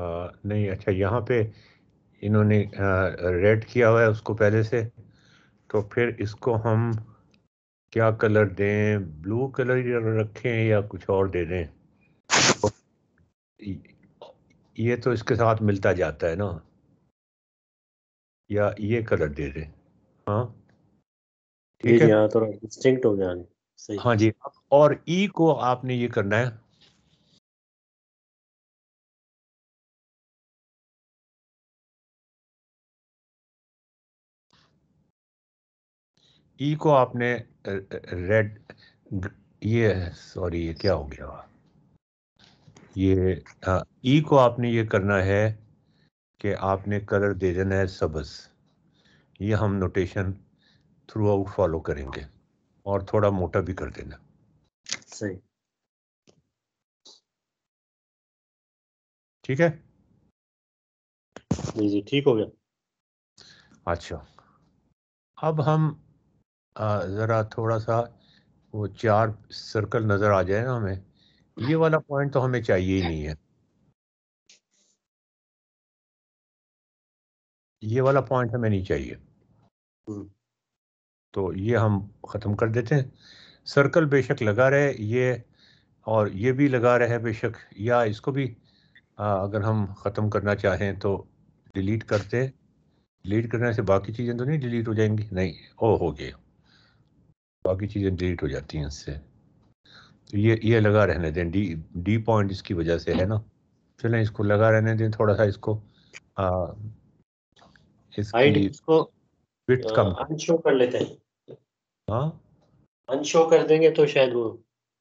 नहीं अच्छा यहाँ पे इन्होंने रेड किया हुआ है उसको पहले से तो फिर इसको हम क्या कलर दें ब्लू कलर रखें या कुछ और दे दें तो ये तो इसके साथ मिलता जाता है ना या ये कलर दे दें हाँ ठीक है तो हो गया सही हाँ जी और ई e को आपने ये करना है ई e को आपने रेड ये सॉरी ये क्या हो गया ये हाँ ई e को आपने ये करना है कि आपने कलर दे देना है सबस ये हम नोटेशन थ्रू आउट फॉलो करेंगे और थोड़ा मोटा भी कर देना सही ठीक है जी जी ठीक हो गया अच्छा अब हम ज़रा थोड़ा सा वो चार सर्कल नज़र आ जाए ना हमें ये वाला पॉइंट तो हमें चाहिए ही नहीं है ये वाला पॉइंट हमें नहीं चाहिए हम्म। तो ये हम ख़त्म कर देते हैं सर्कल बेशक लगा रहे ये और ये भी लगा रहे बेशक या इसको भी आ, अगर हम ख़त्म करना चाहें तो डिलीट करते डिलीट करने से बाकी चीज़ें तो नहीं डिलीट हो जाएंगी नहीं ओ हो गया बाकी चीज़ें डिलीट हो जाती हैं इससे तो ये ये लगा रहने दें डी डी पॉइंट इसकी वजह से है ना चलें इसको लगा रहने दें थोड़ा सा इसको आ, इसकी इसको कम अनशो कर लेते हैं हाँ अनशो कर देंगे तो शायद वो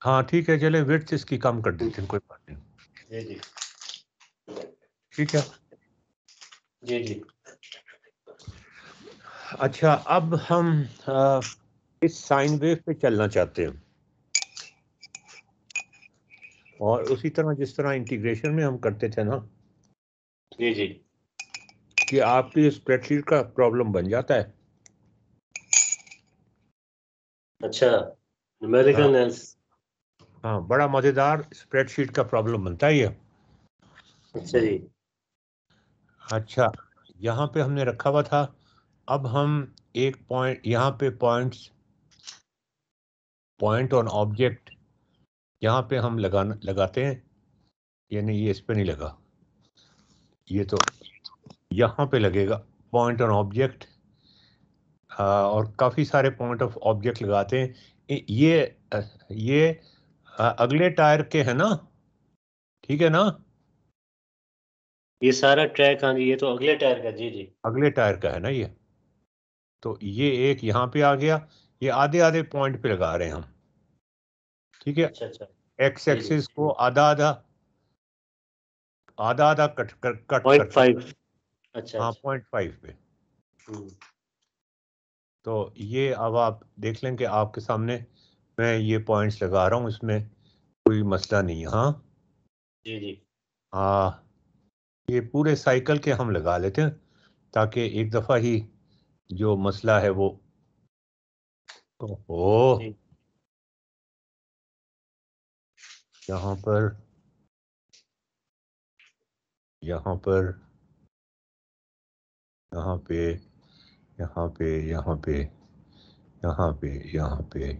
हाँ ठीक है चले विथ इसकी कम कर देते हैं कोई बात नहीं जी जी ठीक है जी जी अच्छा अब हम आ, इस साइन वेव पे चलना चाहते हैं और उसी तरह जिस तरह इंटीग्रेशन में हम करते थे ना जी जी कि आपकी स्प्रेडशीट का प्रॉब्लम बन जाता है अच्छा हाँ, हाँ बड़ा मजेदार स्प्रेडशीट का प्रॉब्लम बनता है ये अच्छा जी अच्छा यहाँ पे हमने रखा हुआ था अब हम एक पॉइंट यहाँ पे पॉइंट्स पॉइंट ऑन ऑब्जेक्ट यहाँ पे हम लगाना लगाते हैं यानी ये इस पर नहीं लगा ये तो यहाँ पे लगेगा पॉइंट ऑन ऑब्जेक्ट और काफ़ी सारे पॉइंट ऑफ ऑब्जेक्ट लगाते हैं ये ये अगले टायर के है ना ठीक है ना ये सारा ट्रैक हाँ जी ये तो अगले टायर का जी जी अगले टायर का है ना ये तो ये एक यहाँ पे आ गया ये आधे आधे पॉइंट पे लगा रहे हैं हम ठीक है अच्छा, एक्स अच्छा। एक्सिस को आधा आधा आधा आधा कट कर कट कर अच्छा पॉइंट हाँ, फाइव अच्छा। पे हम्म। तो ये अब आप देख लें कि आपके सामने मैं ये पॉइंट्स लगा रहा हूँ इसमें कोई मसला नहीं है हाँ जी हाँ ये पूरे साइकिल के हम लगा लेते हैं ताकि एक दफ़ा ही जो मसला है वो तो ओहो यहाँ पर यहाँ पर यहाँ पे यहाँ पे यहाँ पे यहाँ पे यहाँ पे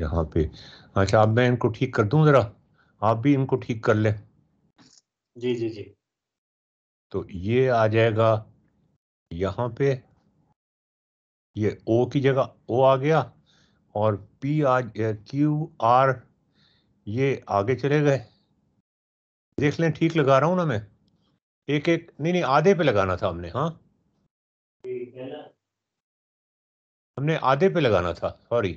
यहाँ पे अच्छा अब मैं इनको ठीक कर दूं जरा आप भी इनको ठीक कर लें जी जी जी तो ये आ जाएगा यहाँ पे ये ओ की जगह ओ आ गया और पी आज क्यू आर ये आगे चले गए देख लें ठीक लगा रहा हूँ ना मैं एक एक नहीं नहीं आधे पे लगाना था हमने हाँ हमने आधे पे लगाना था सॉरी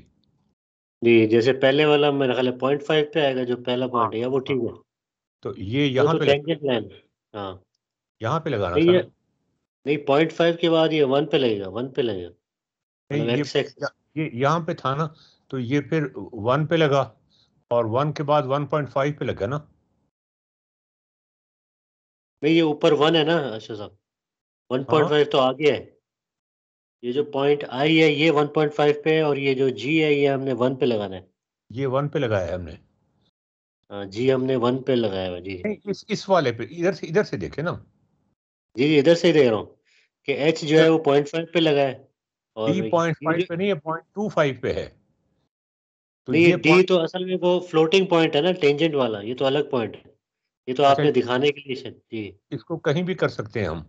जी जैसे पहले वाला मेरे ख्याल पॉइंट फाइव पे आएगा जो पहला पॉइंट है वो ठीक हाँ। है तो ये यहाँ तो पे तो हाँ यहाँ पे लगाना था नहीं पॉइंट फाइव के बाद ये वन पे लगेगा वन पे लगेगा मतलब ये, यहाँ पे था ना तो ये फिर वन पे लगा और वन के बाद वन पॉइंट फाइव पे लगा ना भाई ये ऊपर वन है ना अच्छा साहब वन पॉइंट फाइव तो आगे है ये जो पॉइंट आई है ये वन पॉइंट फाइव पे है और ये जो जी है ये हमने वन पे लगाना है ये वन पे लगाया है हमने जी हाँ, हमने वन पे लगाया है जी इस इस वाले पे इधर से इधर से देखे ना जी इधर से ही दे रहा हूँ कि एच जो है वो पॉइंट फाइव पे लगा है तो तो तो अच्छा, कहीं भी कर सकते हैं हम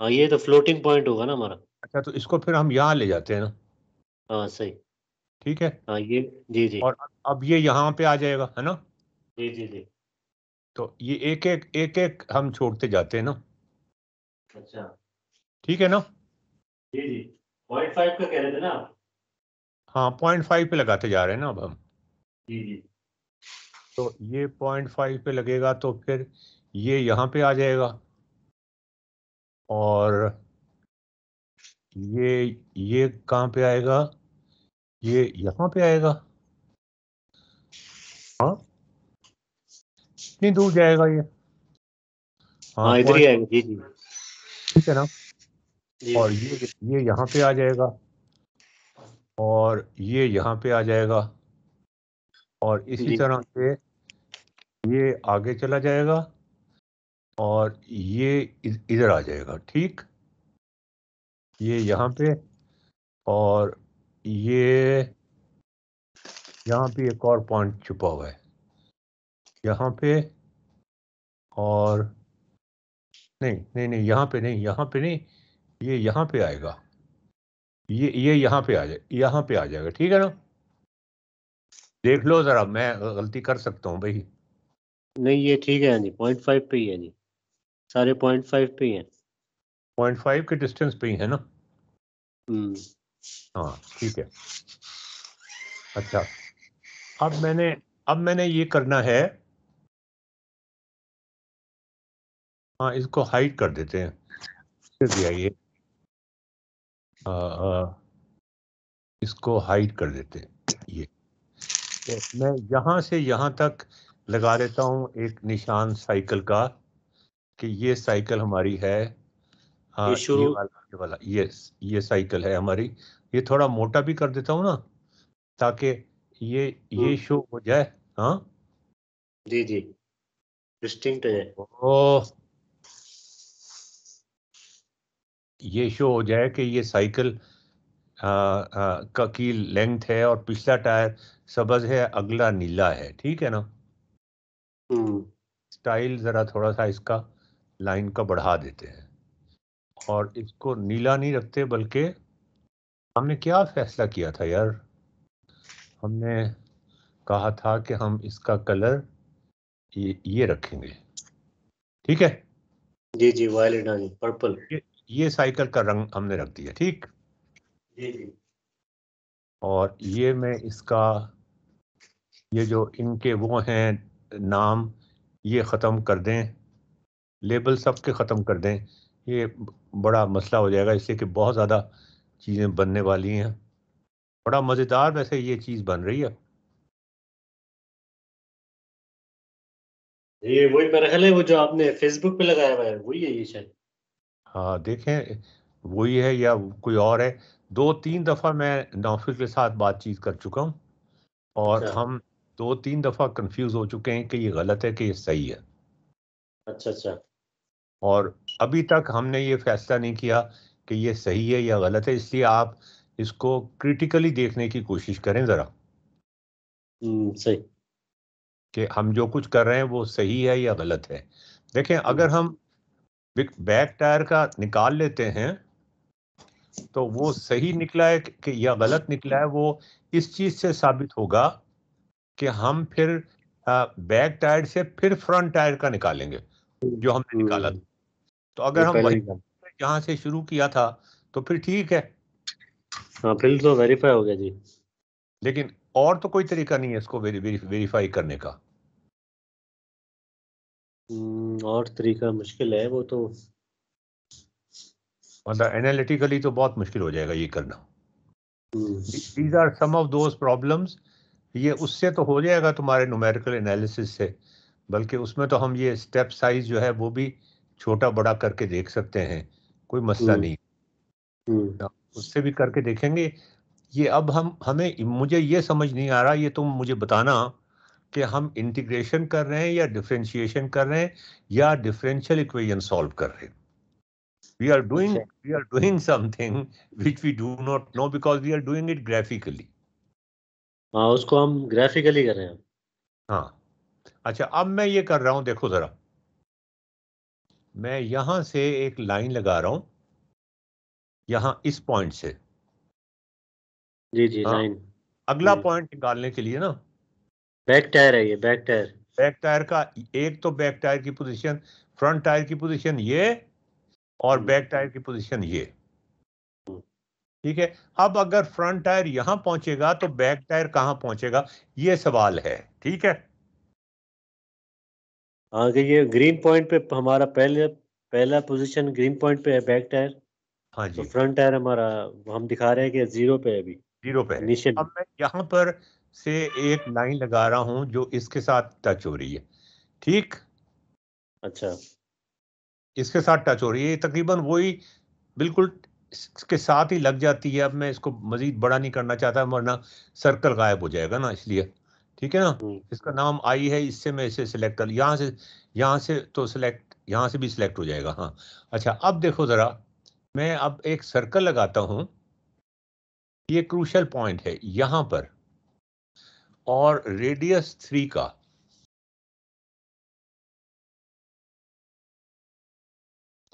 हाँ, ये तो फ्लोटिंग पॉइंट होगा ना हमारा अच्छा तो इसको फिर हम यहाँ ले जाते हैं ना हाँ सही ठीक है हाँ, ये जी जी और अब ये यहाँ पे आ जाएगा है ना जी जी जी तो ये एक एक एक एक हम छोड़ते जाते हैं ना अच्छा ठीक है ना जी जी पॉइंट फाइव का कह रहे थे ना हाँ पॉइंट फाइव पे लगाते जा रहे हैं ना अब हम जी जी तो ये पॉइंट फाइव पे लगेगा तो फिर ये यहाँ पे आ जाएगा और ये ये कहाँ पे आएगा ये यहाँ पे आएगा हाँ कितनी दूर जाएगा ये हाँ, हाँ इधर ही आएगा जी जी ठीक है ना और ये ये यहाँ पे आ जाएगा और ये यहाँ पे आ जाएगा और इसी तरह से ये आगे चला जाएगा और ये इधर आ जाएगा ठीक ये यहाँ पे और ये यहाँ पे एक और पॉइंट छुपा हुआ है यहाँ पे और नहीं नहीं नहीं यहाँ पे नहीं यहाँ पे नहीं ये यहाँ पे आएगा ये ये यहाँ पे आ जाए यहाँ पे आ जाएगा ठीक है ना देख लो जरा मैं गलती कर सकता हूँ भाई नहीं ये ठीक है हाँ जी पॉइंट फाइव पे ही है जी सारे पॉइंट फाइव पे ही है पॉइंट फाइव के डिस्टेंस पे ही है ना हम्म। हाँ ठीक है अच्छा अब मैंने अब मैंने ये करना है हाँ इसको हाइट कर देते हैं फिर ये आ, इसको हाइड कर देते हैं ये तो मैं यहां से यहाँ तक लगा देता हूँ एक निशान साइकिल का कि ये साइकिल हमारी है हाँ ये वाला ये वाला ये ये साइकिल है हमारी ये थोड़ा मोटा भी कर देता हूँ ना ताकि ये ये शो हम्म। हो जाए हाँ जी जी डिस्टिंक्ट है ओह ये शो हो जाए कि ये साइकिल का की लेंथ है और पिछला टायर सबज है अगला नीला है ठीक है ना हम्म। स्टाइल ज़रा थोड़ा सा इसका लाइन का बढ़ा देते हैं और इसको नीला नहीं रखते बल्कि हमने क्या फैसला किया था यार हमने कहा था कि हम इसका कलर ये ये रखेंगे ठीक है जी जी वायलेट पर्पल ये साइकिल का रंग हमने रख दिया ठीक और ये मैं इसका ये जो इनके वो हैं नाम ये ख़त्म कर दें लेबल सब के ख़त्म कर दें ये बड़ा मसला हो जाएगा इसलिए कि बहुत ज़्यादा चीज़ें बनने वाली हैं बड़ा मज़ेदार वैसे ये चीज़ बन रही है ये वही मरहल है वो जो आपने फेसबुक पे लगाया हुआ है वही है ये शायद हाँ देखें वही है या कोई और है दो तीन दफ़ा मैं नाफिल के साथ बातचीत कर चुका हूँ और अच्छा। हम दो तीन दफ़ा कंफ्यूज हो चुके हैं कि ये गलत है कि ये सही है अच्छा अच्छा और अभी तक हमने ये फैसला नहीं किया कि ये सही है या गलत है इसलिए आप इसको क्रिटिकली देखने की कोशिश करें ज़रा हम्म, सही कि हम जो कुछ कर रहे हैं वो सही है या गलत है देखें अगर हम्म। हम बैक टायर का निकाल लेते हैं तो वो सही निकला है कि या गलत निकला है वो इस चीज़ से साबित होगा कि हम फिर बैक टायर से फिर फ्रंट टायर का निकालेंगे जो हमने हम्म। निकाला था तो अगर हम वही जहाँ से शुरू किया था तो फिर ठीक है हाँ फिर तो वेरीफाई हो गया जी लेकिन और तो कोई तरीका नहीं है इसको वेरीफाई करने का हम्म, और तरीका मुश्किल है वो तो मतलब एनालिटिकली तो बहुत मुश्किल हो जाएगा ये करना these are some of those problems ये उससे तो हो जाएगा तुम्हारे न्यूमेरिकल एनालिसिस से बल्कि उसमें तो हम ये स्टेप साइज जो है वो भी छोटा बड़ा करके देख सकते हैं कोई मसला हम्म। नहीं हम्म। हाँ, उससे भी करके देखेंगे ये अब हम हमें मुझे ये समझ नहीं आ रहा ये तुम मुझे बताना कि हम इंटीग्रेशन कर रहे हैं या डिफ्रेंशिएशन कर रहे हैं या डिफरेंशियल इक्वेशन सॉल्व कर रहे हैं we are doing we are doing something which we do not know because we are doing it graphically हाँ उसको हम ग्राफिकली कर रहे हैं हाँ अच्छा अब मैं ये कर रहा हूँ देखो जरा मैं यहां से एक लाइन लगा रहा हूं यहां इस पॉइंट से जी जी लाइन हाँ। अगला पॉइंट निकालने के लिए ना बैक टायर है ये बैक टायर बैक टायर का एक तो बैक टायर की पोजीशन फ्रंट टायर की पोजीशन ये और बैक hmm. टायर की पोजीशन ये hmm. ठीक है अब अगर फ्रंट टायर यहां पहुंचेगा तो बैक टायर कहां पहुंचेगा ये सवाल है ठीक है आगे ये ग्रीन पॉइंट पे हमारा पहले पहला पोजीशन ग्रीन पॉइंट पे है बैक टायर हाँ तो जी तो फ्रंट टायर हमारा हम दिखा रहे हैं कि जीरो पे है अभी जीरो पे इनिशियल अब मैं यहाँ पर से एक लाइन लगा रहा हूं जो इसके साथ टच हो रही है ठीक अच्छा इसके साथ टच हो रही है तकरीबन वही बिल्कुल इसके साथ ही लग जाती है अब मैं इसको मजीद बड़ा नहीं करना चाहता वरना सर्कल गायब हो जाएगा ना इसलिए ठीक है ना हम्म। इसका नाम आई है इससे मैं इसे सिलेक्ट कर यहाँ से यहाँ से तो सिलेक्ट यहाँ से भी सिलेक्ट हो जाएगा हाँ अच्छा अब देखो ज़रा मैं अब एक सर्कल लगाता हूँ ये क्रूशल पॉइंट है यहाँ पर और रेडियस थ्री का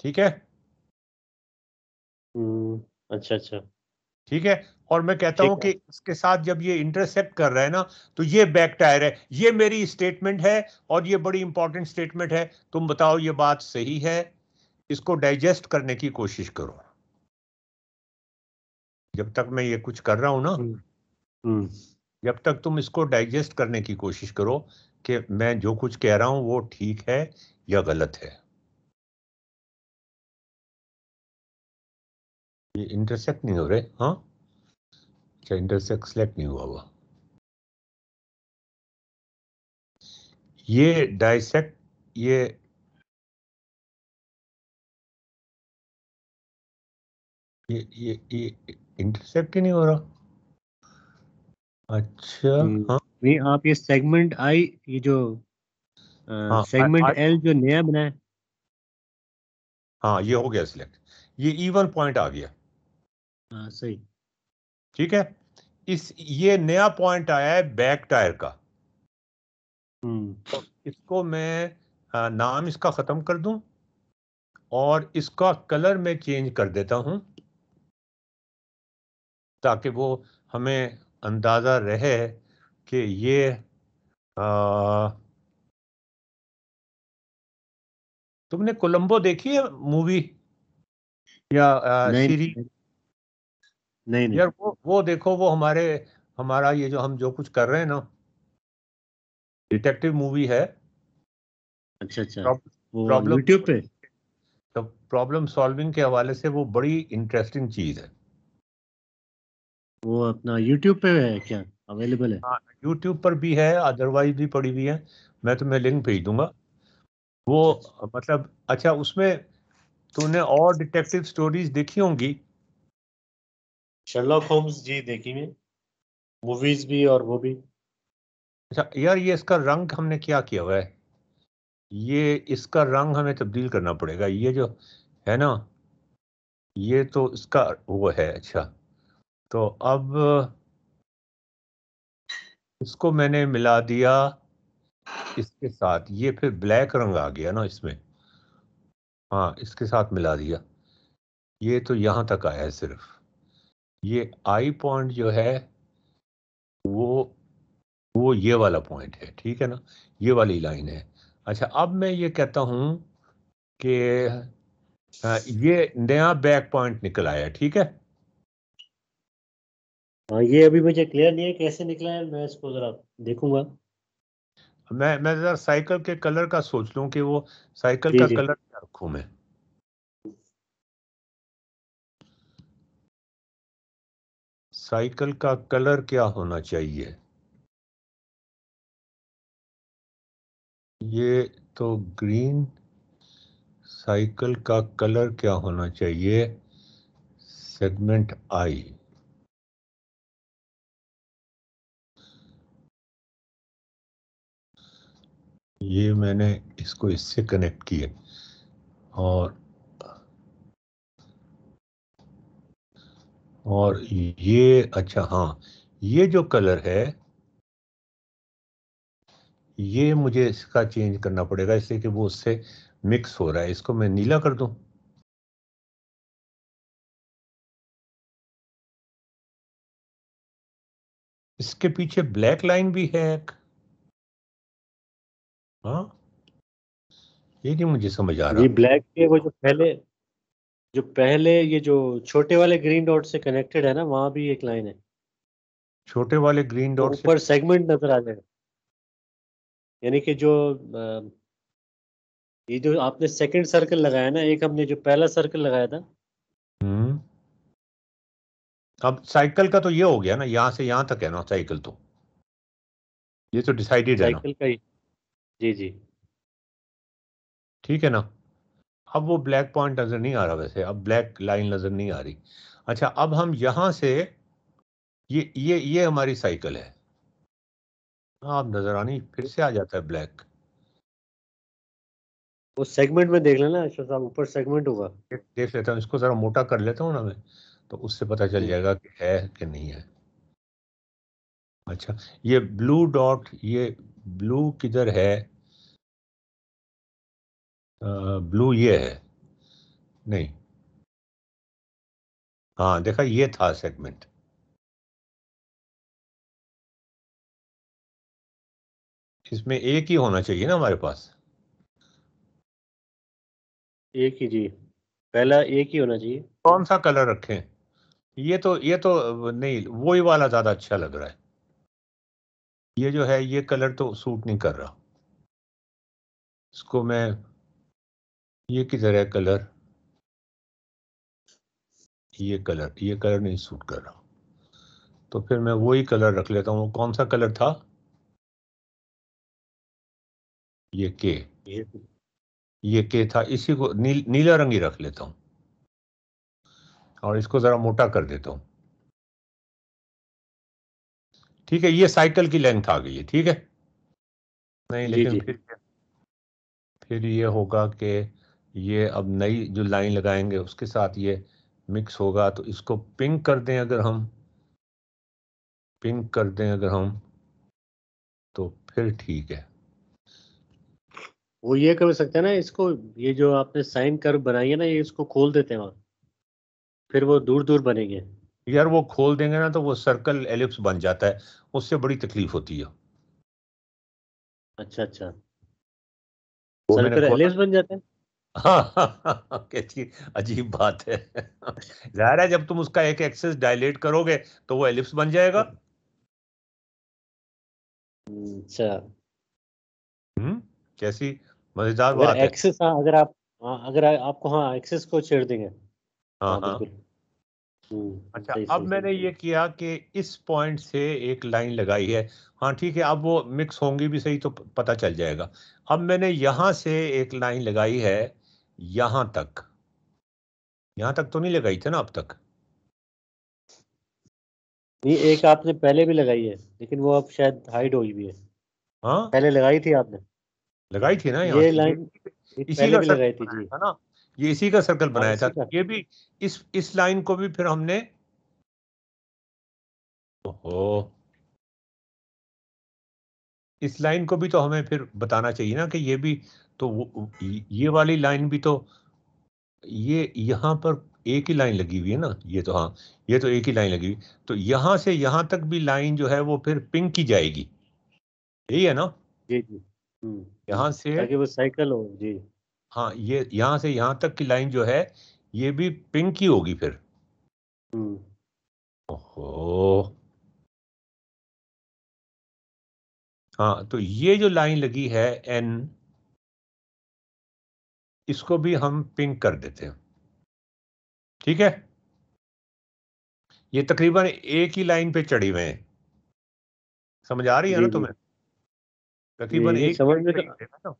ठीक है हम्म, अच्छा अच्छा ठीक है और मैं कहता हूं कि इसके साथ जब ये इंटरसेप्ट कर रहा है ना तो ये बैक टायर है ये मेरी स्टेटमेंट है और ये बड़ी इंपॉर्टेंट स्टेटमेंट है तुम बताओ ये बात सही है इसको डाइजेस्ट करने की कोशिश करो जब तक मैं ये कुछ कर रहा हूं ना हम्म, हम्म। जब तक तुम इसको डाइजेस्ट करने की कोशिश करो कि मैं जो कुछ कह रहा हूं वो ठीक है या गलत है ये इंटरसेक्ट नहीं हो रहे हाँ अच्छा इंटरसेक्ट सेलेक्ट नहीं हुआ हुआ ये डाइसेक्ट ये ये ये, ये इंटरसेप्ट ही नहीं हो रहा अच्छा तो हाँ आप ये सेगमेंट आई ये जो हाँ, सेगमेंट एल जो नया बना है हाँ ये हो गया सिलेक्ट ये इवन पॉइंट आ गया हाँ सही ठीक है इस ये नया पॉइंट आया है बैक टायर का हम्म। तो इसको मैं आ, नाम इसका ख़त्म कर दूं और इसका कलर मैं चेंज कर देता हूं ताकि वो हमें अंदाज़ा रहे कि ये आ, तुमने कोलंबो देखी है मूवी या सीरीज नहीं, नहीं, नहीं यार वो वो देखो वो हमारे हमारा ये जो हम जो कुछ कर रहे हैं ना डिटेक्टिव मूवी है अच्छा अच्छा प्रॉब्लम यूट्यूब पे तो प्रॉब्लम सॉल्विंग के हवाले से वो बड़ी इंटरेस्टिंग चीज है वो अपना यूट्यूब पे है क्या अवेलेबल है यूट्यूब हाँ, पर भी है अदरवाइज भी पड़ी हुई है मैं तुम्हें लिंक भेज दूंगा वो मतलब अच्छा उसमें तूने और डिटेक्टिव स्टोरीज देखी होंगी शर्लॉक होम्स जी देखी मैं मूवीज भी और वो भी अच्छा यार ये इसका रंग हमने क्या किया हुआ है ये इसका रंग हमें तब्दील करना पड़ेगा ये जो है ना ये तो इसका वो है अच्छा तो अब इसको मैंने मिला दिया इसके साथ ये फिर ब्लैक रंग आ गया ना इसमें हाँ इसके साथ मिला दिया ये तो यहाँ तक आया है सिर्फ ये आई पॉइंट जो है वो वो ये वाला पॉइंट है ठीक है ना ये वाली लाइन है अच्छा अब मैं ये कहता हूँ कि हाँ, ये नया बैक पॉइंट निकल आया ठीक है हाँ ये अभी मुझे क्लियर नहीं है कैसे निकला है मैं इसको जरा देखूंगा मैं मैं जरा साइकिल के कलर का सोच लूं कि वो साइकिल का कलर क्या रखू मैं साइकिल का कलर क्या होना चाहिए ये तो ग्रीन साइकिल का कलर क्या होना चाहिए सेगमेंट आई ये मैंने इसको इससे कनेक्ट किया और और ये अच्छा हाँ ये जो कलर है ये मुझे इसका चेंज करना पड़ेगा इसलिए कि वो उससे मिक्स हो रहा है इसको मैं नीला कर दूं इसके पीछे ब्लैक लाइन भी है एक हाँ, ये नहीं मुझे समझ आ रहा ये ब्लैक के वो जो पहले जो पहले ये जो छोटे वाले ग्रीन डॉट से कनेक्टेड है ना वहां भी एक लाइन है छोटे वाले ग्रीन डॉट ऊपर से... सेगमेंट नजर आ जाएगा यानी कि जो ये जो आपने सेकंड सर्कल लगाया ना एक हमने जो पहला सर्कल लगाया था हम्म। अब साइकिल का तो ये हो गया ना यहाँ से यहाँ तक है ना साइकिल तो ये तो डिसाइडेड है साइकिल का ही जी जी ठीक है ना अब वो ब्लैक पॉइंट नज़र नहीं आ रहा वैसे अब ब्लैक लाइन नज़र नहीं आ रही अच्छा अब हम यहाँ से ये ये ये हमारी साइकिल है आप नजर आनी फिर से आ जाता है ब्लैक वो सेगमेंट में देख लेना साहब ऊपर सेगमेंट होगा देख लेता हूँ इसको जरा मोटा कर लेता हूँ ना मैं तो उससे पता चल जाएगा कि है कि नहीं है अच्छा ये ब्लू डॉट ये ब्लू किधर है ब्लू ये है नहीं हाँ देखा ये था सेगमेंट इसमें एक ही होना चाहिए ना हमारे पास एक ही जी पहला एक ही होना चाहिए कौन सा कलर रखें ये तो ये तो नहीं वो ही वाला ज़्यादा अच्छा लग रहा है ये जो है ये कलर तो सूट नहीं कर रहा इसको मैं ये किधर है कलर ये कलर ये कलर नहीं सूट कर रहा तो फिर मैं वही कलर रख लेता हूँ कौन सा कलर था ये के ये के था इसी को नील, नीला रंग ही रख लेता हूँ और इसको ज़रा मोटा कर देता हूँ ठीक है ये साइकिल की लेंथ आ गई है ठीक है नहीं लेकिन फिर फिर ये होगा कि ये अब नई जो लाइन लगाएंगे उसके साथ ये मिक्स होगा तो इसको पिंक कर दें अगर हम पिंक कर दें अगर हम तो फिर ठीक है वो ये कर सकते हैं ना इसको ये जो आपने साइन कर बनाई है ना ये इसको खोल देते हैं फिर वो दूर दूर बनेंगे यार वो खोल देंगे ना तो वो सर्कल एलिप्स बन जाता है उससे बड़ी तकलीफ होती है अच्छा अच्छा सर्कल एलिप्स बन जाते हैं हाँ कैसी अजीब बात है जाहिर है जब तुम उसका एक एक्सेस डायलेट करोगे तो वो एलिप्स बन जाएगा हम्म। अच्छा कैसी हम्म, मजेदार बात है एक्सेस हाँ अगर आप हाँ, अगर आपको हाँ एक्सेस को छेड़ देंगे हाँ हाँ, हाँ। हम्म, अच्छा सही, अब सही, मैंने सही। ये किया कि इस पॉइंट से एक लाइन लगाई है हाँ ठीक है अब वो मिक्स होंगी भी सही तो पता चल जाएगा अब मैंने यहाँ से एक लाइन लगाई है यहां तक यहां तक तो नहीं लगाई थी ना अब तक नहीं एक आपने पहले भी लगाई है लेकिन वो अब शायद हाइड हुई भी है हाँ पहले लगाई थी आपने लगाई थी ना ये लाइन इसी का लगाई थी जी है ना ये इसी का सर्कल बनाया था ये भी इस इस लाइन को भी फिर हमने ओहो इस लाइन को भी तो हमें फिर बताना चाहिए ना कि ये भी तो ये वाली लाइन भी तो ये यहाँ पर एक ही लाइन लगी हुई है ना ये तो हाँ ये तो एक ही लाइन लगी हुई तो यहाँ से यहाँ तक भी लाइन जो है वो फिर पिंक की जाएगी यही है ना जी जी हम्म। यहाँ से ताकि वो साइकिल हो जी हाँ ये यहाँ से यहाँ तक की लाइन जो है ये भी पिंक की होगी फिर हम्म। ओहो हाँ तो ये जो लाइन लगी है एन इसको भी हम पिंक कर देते हैं ठीक है ये तकरीबन एक ही लाइन पे चढ़ी हुए हैं समझ आ रही है ना तुम्हें तकरीबन एक समझ में तो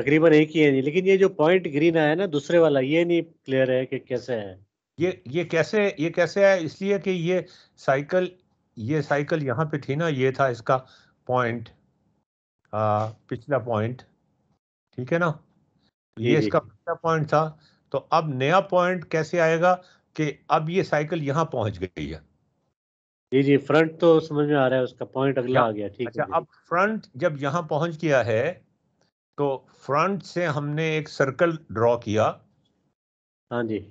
तकरीबन एक ही है जी लेकिन ये जो पॉइंट ग्रीन आया ना दूसरे वाला ये नहीं क्लियर है कि कैसे है ये ये कैसे ये कैसे है इसलिए कि ये साइकिल ये साइकिल यहाँ पे थी ना ये था इसका पॉइंट पिछला पॉइंट ठीक है ना ये इसका पिछला पॉइंट था तो अब नया पॉइंट कैसे आएगा कि अब ये साइकिल यहाँ पहुंच गई है जी जी फ्रंट तो समझ में आ रहा है उसका पॉइंट अगला आ गया ठीक अच्छा है अब फ्रंट जब यहाँ पहुंच गया है तो फ्रंट से हमने एक सर्कल ड्रॉ किया हाँ जी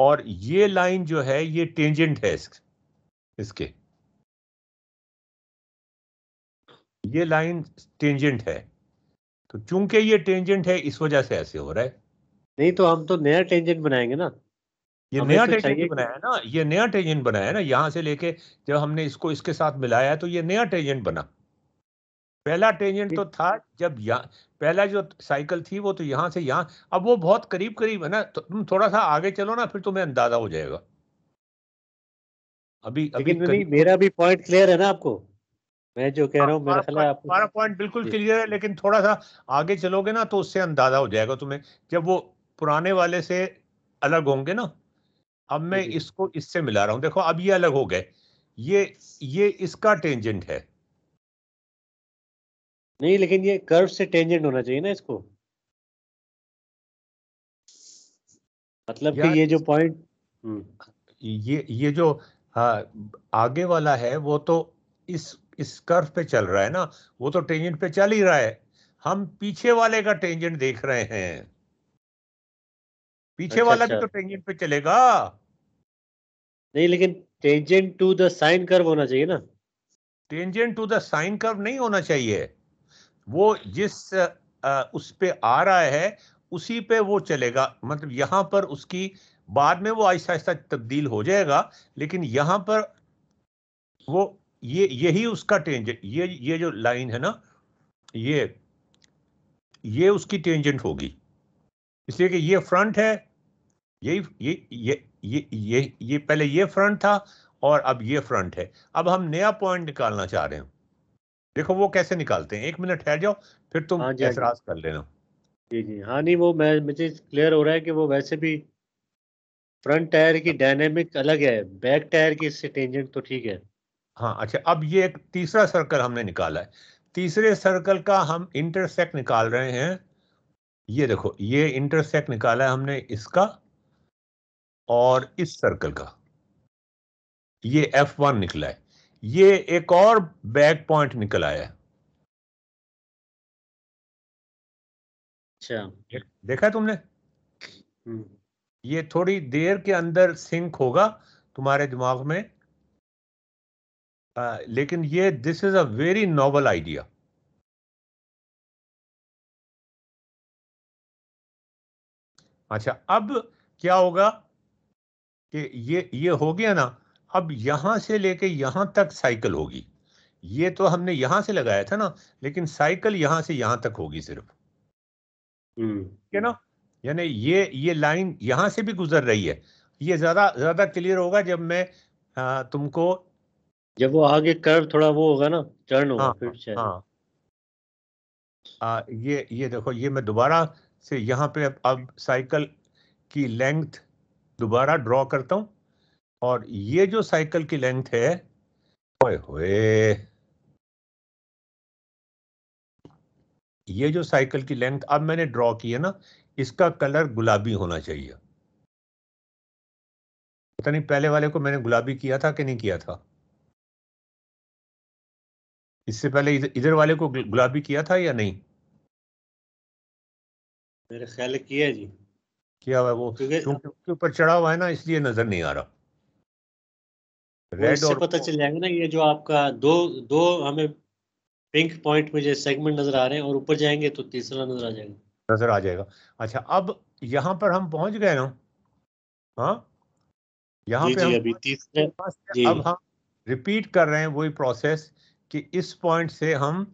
और ये लाइन जो है ये टेंजेंट है इसके ये लाइन टेंजेंट है तो चूंकि ये टेंजेंट है इस वजह से ऐसे हो रहा है नहीं तो हम तो नया टेंजेंट बनाएंगे ना ये नया टेंजेंट तो बनाया ना ये नया टेंजेंट बनाया ना यहां से लेके जब हमने इसको इसके साथ मिलाया तो ये नया टेंजेंट बना पहला टेंजेंट तो था जब यहाँ पहला जो साइकिल थी वो तो यहाँ से यहाँ अब वो बहुत करीब करीब है ना तो तुम थोड़ा सा आगे चलो ना फिर तुम्हें अंदाजा हो जाएगा अभी अभी मेरा भी पॉइंट क्लियर है ना आपको मैं जो कह रहा हूँ हमारा पॉइंट बिल्कुल क्लियर है लेकिन थोड़ा सा आगे चलोगे ना तो उससे अंदाजा हो जाएगा तुम्हें जब वो पुराने वाले से अलग होंगे ना अब मैं इसको इससे मिला रहा हूँ देखो अब ये अलग हो गए ये ये इसका टेंजेंट है नहीं लेकिन ये कर्व से टेंजेंट होना चाहिए ना इसको मतलब कि ये जो पॉइंट हम्म। ये ये जो आ, हाँ, आगे वाला है वो तो इस इस कर्व पे चल रहा है ना वो तो टेंजेंट पे चल ही रहा है हम पीछे वाले का टेंजेंट देख रहे हैं पीछे अच्छा, वाला अच्छा। भी तो टेंजेंट पे चलेगा नहीं लेकिन tangent to the sine curve होना चाहिए ना tangent to the sine curve नहीं होना चाहिए वो जिस आ, उस पे आ रहा है उसी पे वो चलेगा मतलब यहां पर उसकी बाद में वो आहिस्ता आहिस्ता तब्दील हो जाएगा लेकिन यहां पर वो ये यही उसका टेंजेंट ये ये जो लाइन है ना ये ये उसकी टेंजेंट होगी इसलिए कि ये फ्रंट है यही ये ये ये ये ये पहले ये फ्रंट था और अब ये फ्रंट है अब हम नया पॉइंट निकालना चाह रहे हैं देखो वो कैसे निकालते हैं एक मिनट ठहर जाओ फिर तुम हाँ, हाँ कर लेना जी जी हाँ नहीं वो मैं मुझे क्लियर हो रहा है कि वो वैसे भी फ्रंट टायर की डायनेमिक हाँ। अलग है बैक टायर की इससे टेंजेंट तो ठीक है हाँ अच्छा अब ये एक तीसरा सर्कल हमने निकाला है तीसरे सर्कल का हम इंटरसेक्ट निकाल रहे हैं ये देखो ये इंटरसेक्ट निकाला है हमने इसका और इस सर्कल का ये F1 निकला है ये एक और बैक पॉइंट निकल आया है अच्छा देखा है तुमने हम्म। ये थोड़ी देर के अंदर सिंक होगा तुम्हारे दिमाग में लेकिन ये this is a very novel idea अच्छा अब क्या होगा कि ये ये हो गया ना अब यहां से लेके यहां तक साइकिल होगी ये तो हमने यहां से लगाया था ना लेकिन साइकिल यहां से यहां तक होगी सिर्फ हम्म। ठीक है ना यानी ये ये लाइन यहां से भी गुजर रही है ये ज़्यादा ज़्यादा क्लियर होगा जब मैं आ, तुमको जब वो आगे कर्व थोड़ा वो होगा ना टर्न होगा हाँ, फिर शायद हाँ आ, ये ये देखो ये मैं दोबारा से यहाँ पे अब, अब साइकिल की लेंथ दोबारा ड्रॉ करता हूँ और ये जो साइकिल की लेंथ है ओए होए ये जो साइकिल की लेंथ अब मैंने ड्रॉ की है ना इसका कलर गुलाबी होना चाहिए पता नहीं पहले वाले को मैंने गुलाबी किया था कि नहीं किया था इससे पहले इधर वाले को गुलाबी किया था या नहीं मेरे ख्याल किया जी किया हुआ वो क्योंकि उसके ऊपर चढ़ा हुआ है ना इसलिए नजर नहीं आ रहा रेड और पता चल जाएगा ना ये जो आपका दो दो हमें पिंक पॉइंट में जो सेगमेंट नजर आ रहे हैं और ऊपर जाएंगे तो तीसरा नजर आ जाएगा नजर आ जाएगा अच्छा अब यहाँ पर हम पहुंच गए ना हाँ यहाँ पे जी, हम अभी तीसरे अब हम रिपीट कर रहे हैं वही प्रोसेस कि इस पॉइंट से हम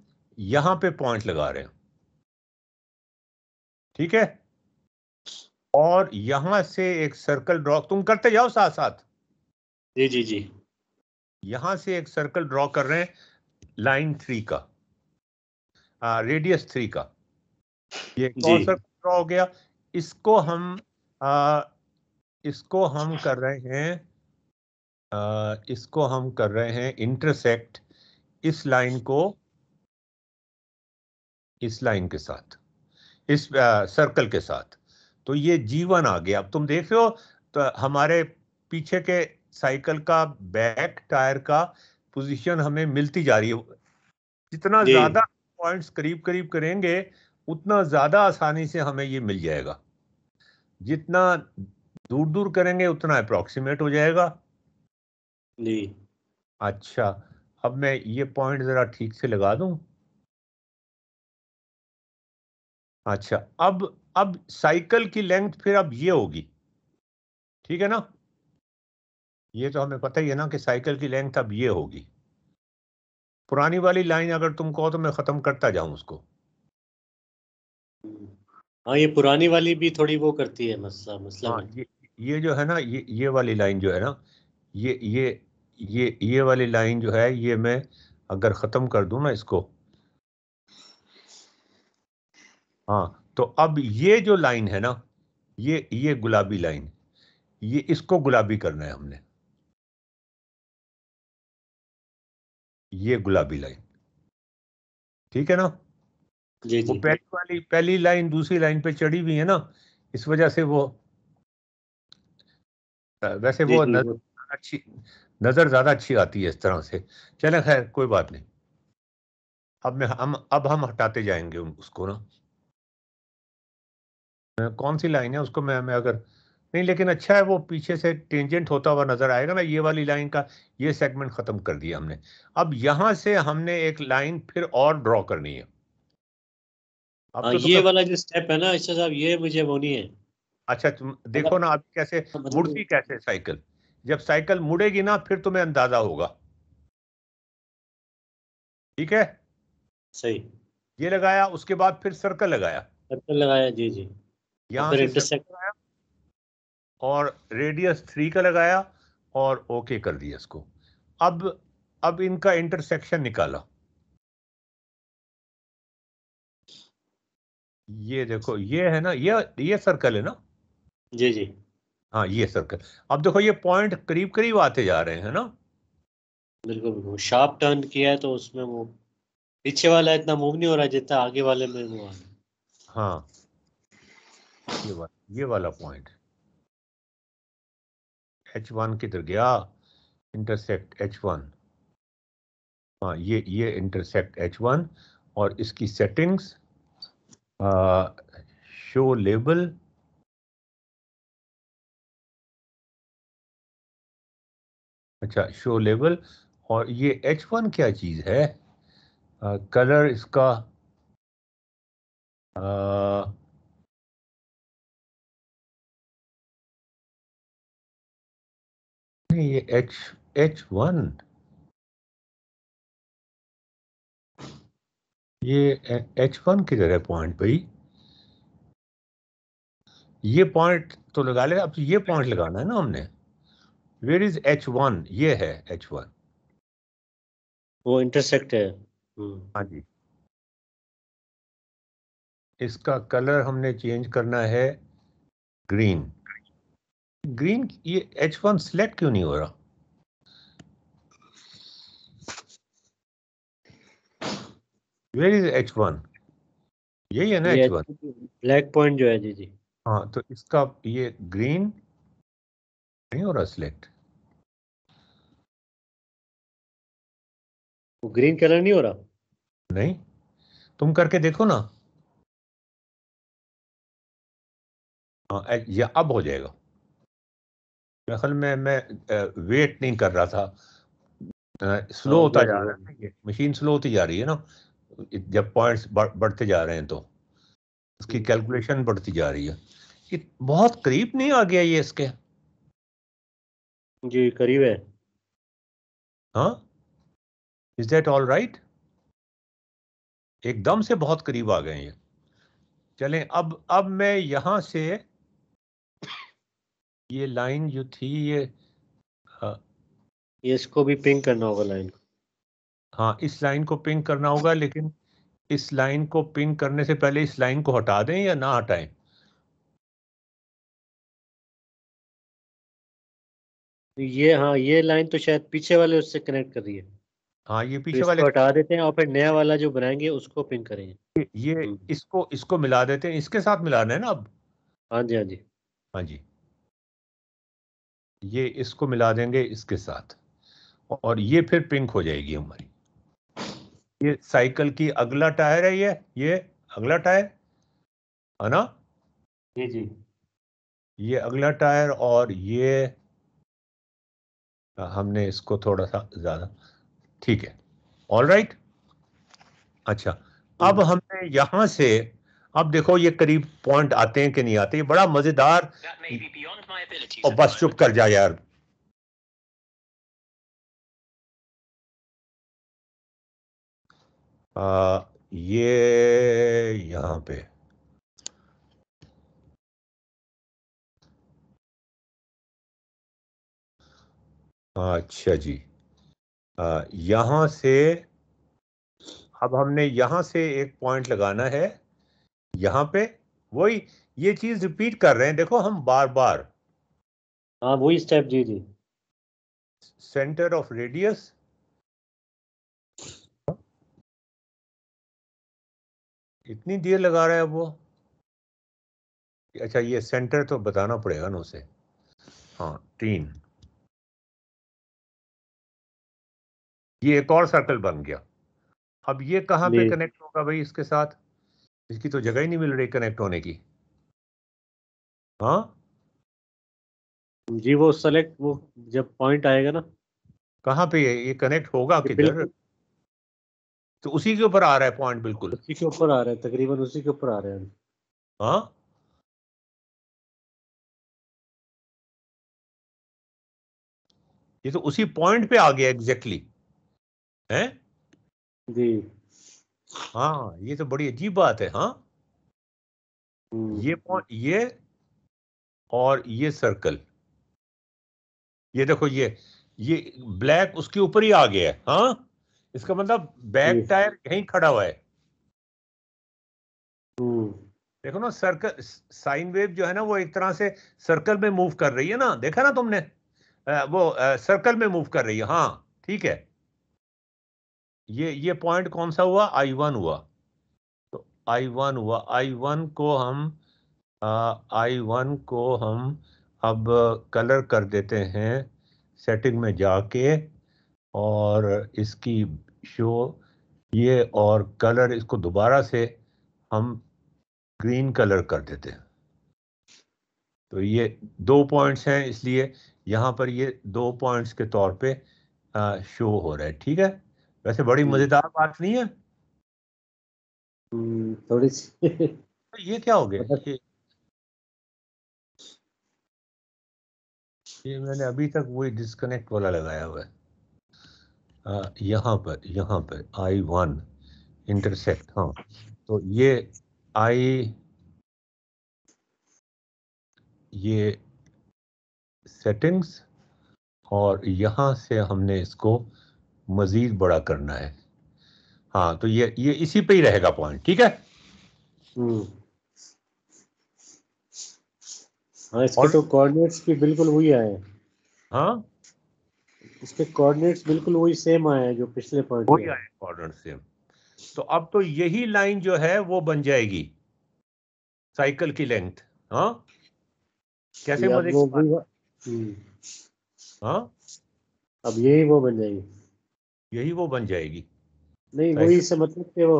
यहां पे पॉइंट लगा रहे हैं ठीक है और यहां से एक सर्कल ड्रॉ तुम करते जाओ साथ साथ जी जी जी यहां से एक सर्कल ड्रॉ कर रहे हैं लाइन थ्री का आ, रेडियस थ्री का ये कौन सर्कल ड्रॉ हो गया इसको हम आ, इसको हम कर रहे हैं आ, इसको हम कर रहे हैं इंटरसेक्ट इस लाइन को इस लाइन के साथ इस आ, सर्कल के साथ तो ये जीवन आ गया अब तुम देख रहे हो तो हमारे पीछे के साइकिल का बैक टायर का पोजीशन हमें मिलती जा रही है जितना ज्यादा पॉइंट्स करीब करीब करेंगे उतना ज्यादा आसानी से हमें ये मिल जाएगा जितना दूर दूर करेंगे उतना अप्रोक्सीमेट हो जाएगा जी अच्छा अब मैं ये पॉइंट जरा ठीक से लगा दूं अच्छा अब अब साइकिल की लेंथ फिर अब ये होगी ठीक है ना ये तो हमें पता ही है ना कि साइकिल की लेंथ अब ये होगी पुरानी वाली लाइन अगर तुम कहो तो मैं खत्म करता जाऊं उसको हाँ ये पुरानी वाली भी थोड़ी वो करती है मसला मसला हाँ, ये, ये जो है ना ये ये वाली लाइन जो है ना ये ये ये ये वाली लाइन जो है ये मैं अगर ख़त्म कर दू ना इसको हाँ तो अब ये जो लाइन है ना ये ये गुलाबी लाइन ये इसको गुलाबी करना है हमने ये गुलाबी लाइन ठीक है ना जी जी वो पहली वाली पहली लाइन दूसरी लाइन पे चढ़ी हुई है ना इस वजह से वो वैसे वो अच्छी नज़र ज़्यादा अच्छी आती है इस तरह से चले खैर कोई बात नहीं अब मैं हम अब हम हटाते जाएंगे उसको ना कौन सी लाइन है उसको मैं मैं अगर नहीं लेकिन अच्छा है वो पीछे से टेंजेंट होता हुआ नज़र आएगा ना ये वाली लाइन का ये सेगमेंट ख़त्म कर दिया हमने अब यहाँ से हमने एक लाइन फिर और ड्रॉ करनी है अब आ, हाँ, तो ये तो वाला जो स्टेप है ना अच्छा साहब ये मुझे वो नहीं है अच्छा देखो मतलब ना आप कैसे मुड़ती कैसे साइकिल जब साइकिल मुड़ेगी ना फिर तुम्हें अंदाजा होगा ठीक है सही ये लगाया उसके बाद फिर सर्कल लगाया सर्कल लगाया जी जी यहाँ तो और रेडियस थ्री का लगाया और ओके कर दिया इसको अब अब इनका इंटरसेक्शन निकाला ये देखो ये है ना ये ये सर्कल है ना जी जी हाँ ये सर्कल अब देखो ये पॉइंट करीब करीब आते जा रहे हैं ना बिल्कुल बिल्कुल शार्प टर्न किया है तो उसमें वो पीछे वाला इतना मूव नहीं हो रहा जितना आगे वाले में हुआ हाँ ये वाला ये वाला पॉइंट एच वन किधर गया इंटरसेक्ट एच वन हाँ ये ये इंटरसेक्ट एच वन और इसकी सेटिंग्स आ, शो लेबल अच्छा शो लेवल और ये एच वन क्या चीज़ है आ, कलर इसका आ, ये एच एच वन ये एच वन किधर है पॉइंट भाई ये पॉइंट तो लगा लेगा अब तो ये पॉइंट लगाना है ना हमने वेर इज एच वन ये है एच वन वो इंटरसेक्ट है हाँ जी इसका कलर हमने चेंज करना है ग्रीन ग्रीन ये एच वन सिलेक्ट क्यों नहीं हो रहा वेर इज एच वन यही है ना एच वन ब्लैक पॉइंट जो है जी जी हाँ तो इसका ये ग्रीन नहीं हो रहा सिलेक्ट वो ग्रीन कलर नहीं हो रहा नहीं तुम करके देखो ना हाँ ये अब हो जाएगा मैं मैं में मैं वेट नहीं कर रहा था स्लो होता जा रहा है मशीन स्लो होती जा रही है ना जब पॉइंट्स बढ़ते जा रहे हैं तो उसकी कैलकुलेशन हम्म। बढ़ती जा रही है ये बहुत करीब नहीं आ गया ये इसके जी करीब है हाँ इज दैट ऑल राइट एकदम से बहुत करीब आ गए ये चलें अब अब मैं यहाँ से ये लाइन जो थी ये हाँ, इसको भी पिंक करना होगा लाइन को हाँ इस लाइन को पिंक करना होगा लेकिन इस लाइन को पिंक करने से पहले इस लाइन को हटा दें या ना हटाएं ये हाँ ये लाइन तो शायद पीछे वाले उससे कनेक्ट कर रही है हाँ ये पीछे तो वाले हटा देते हैं और फिर नया वाला जो बनाएंगे उसको पिन करेंगे ये हम्म। इसको इसको मिला देते हैं इसके साथ मिलाना है ना अब हाँ जी हाँ जी हाँ जी ये इसको मिला देंगे इसके साथ और ये फिर पिंक हो जाएगी हमारी ये साइकिल की अगला टायर है ये ये अगला टायर है ना जी जी ये अगला टायर और ये हमने इसको थोड़ा सा ज्यादा ठीक है ऑल राइट right? अच्छा अब hmm. हमने यहां से अब देखो ये करीब पॉइंट आते हैं कि नहीं आते ये बड़ा मजेदार और बस चुप कर जा यार आ, ये यहां पे अच्छा जी यहां से अब हमने यहां से एक पॉइंट लगाना है यहां पे वही ये चीज रिपीट कर रहे हैं देखो हम बार बार हाँ वही स्टेप जी जी सेंटर ऑफ रेडियस इतनी देर लगा रहा है वो अच्छा ये सेंटर तो बताना पड़ेगा ना उसे हाँ तीन ये एक और सर्कल बन गया अब ये कहाँ पे कनेक्ट होगा भाई इसके साथ इसकी तो जगह ही नहीं मिल रही कनेक्ट होने की हाँ जी वो सेलेक्ट वो जब पॉइंट आएगा ना कहाँ पे ये कनेक्ट होगा किधर तो उसी के ऊपर आ रहा है पॉइंट बिल्कुल उसी के ऊपर आ रहा है तकरीबन उसी के ऊपर आ रहे हैं हाँ ये तो उसी पॉइंट पे आ गया एग्जैक्टली exactly. है जी हाँ ये तो बड़ी अजीब बात है हाँ हम्म। ये ये और ये सर्कल ये देखो ये ये ब्लैक उसके ऊपर ही आ गया है हाँ इसका मतलब बैक टायर कहीं खड़ा हुआ है हम्म। देखो ना सर्कल साइन वेव जो है ना वो एक तरह से सर्कल में मूव कर रही है ना देखा ना तुमने आ, वो आ, सर्कल में मूव कर रही है हाँ ठीक है ये ये पॉइंट कौन सा हुआ आई वन हुआ तो आई वन हुआ आई वन को हम आई वन को हम अब कलर कर देते हैं सेटिंग में जाके और इसकी शो ये और कलर इसको दोबारा से हम ग्रीन कलर कर देते हैं तो ये दो पॉइंट्स हैं इसलिए यहाँ पर ये दो पॉइंट्स के तौर पे आ, शो हो रहा है ठीक है वैसे बड़ी मजेदार बात नहीं है हम्म, थोड़ी सी तो ये क्या हो गया मतलब ये, मैंने अभी तक वही डिस्कनेक्ट वाला लगाया हुआ है यहाँ पर यहाँ पर आई वन इंटरसेक्ट हाँ तो ये आई ये सेटिंग्स और यहाँ से हमने इसको मज़ीद बड़ा करना है हाँ तो ये ये इसी पे ही रहेगा पॉइंट ठीक है हम्म। हाँ इसके और... तो कोऑर्डिनेट्स भी बिल्कुल वही आए हाँ इसके कोऑर्डिनेट्स बिल्कुल वही सेम आए हैं जो पिछले पॉइंट वही आए कोऑर्डिनेट्स सेम तो अब तो यही लाइन जो है वो बन जाएगी साइकिल की लेंथ हाँ कैसे मजे हम्म। हाँ अब यही वो बन जाएगी यही वो बन जाएगी नहीं तो वही से मतलब के वो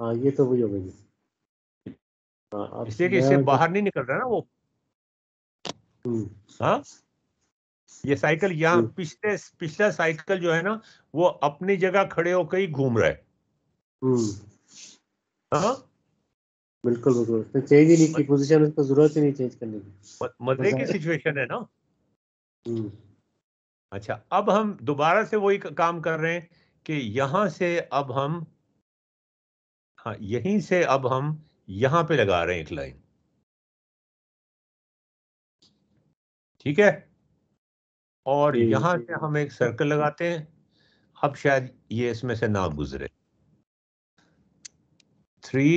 हाँ ये तो वही हो गई हाँ, इसलिए कि इससे बाहर नहीं निकल रहा ना वो हम्म। हाँ ये साइकिल यहाँ हम्म। पिछले पिछला साइकिल जो है ना वो अपनी जगह खड़े होकर ही घूम रहा है हम्म। हाँ बिल्कुल बिल्कुल तो चेंज ही नहीं की पोजीशन उसको जरूरत ही नहीं चेंज करने की मजे की सिचुएशन है ना अच्छा अब हम दोबारा से वही काम कर रहे हैं कि यहां से अब हम हाँ यहीं से अब हम यहां पे लगा रहे हैं एक लाइन ठीक है और यहां से हम एक सर्कल लगाते हैं अब शायद ये इसमें से ना गुजरे थ्री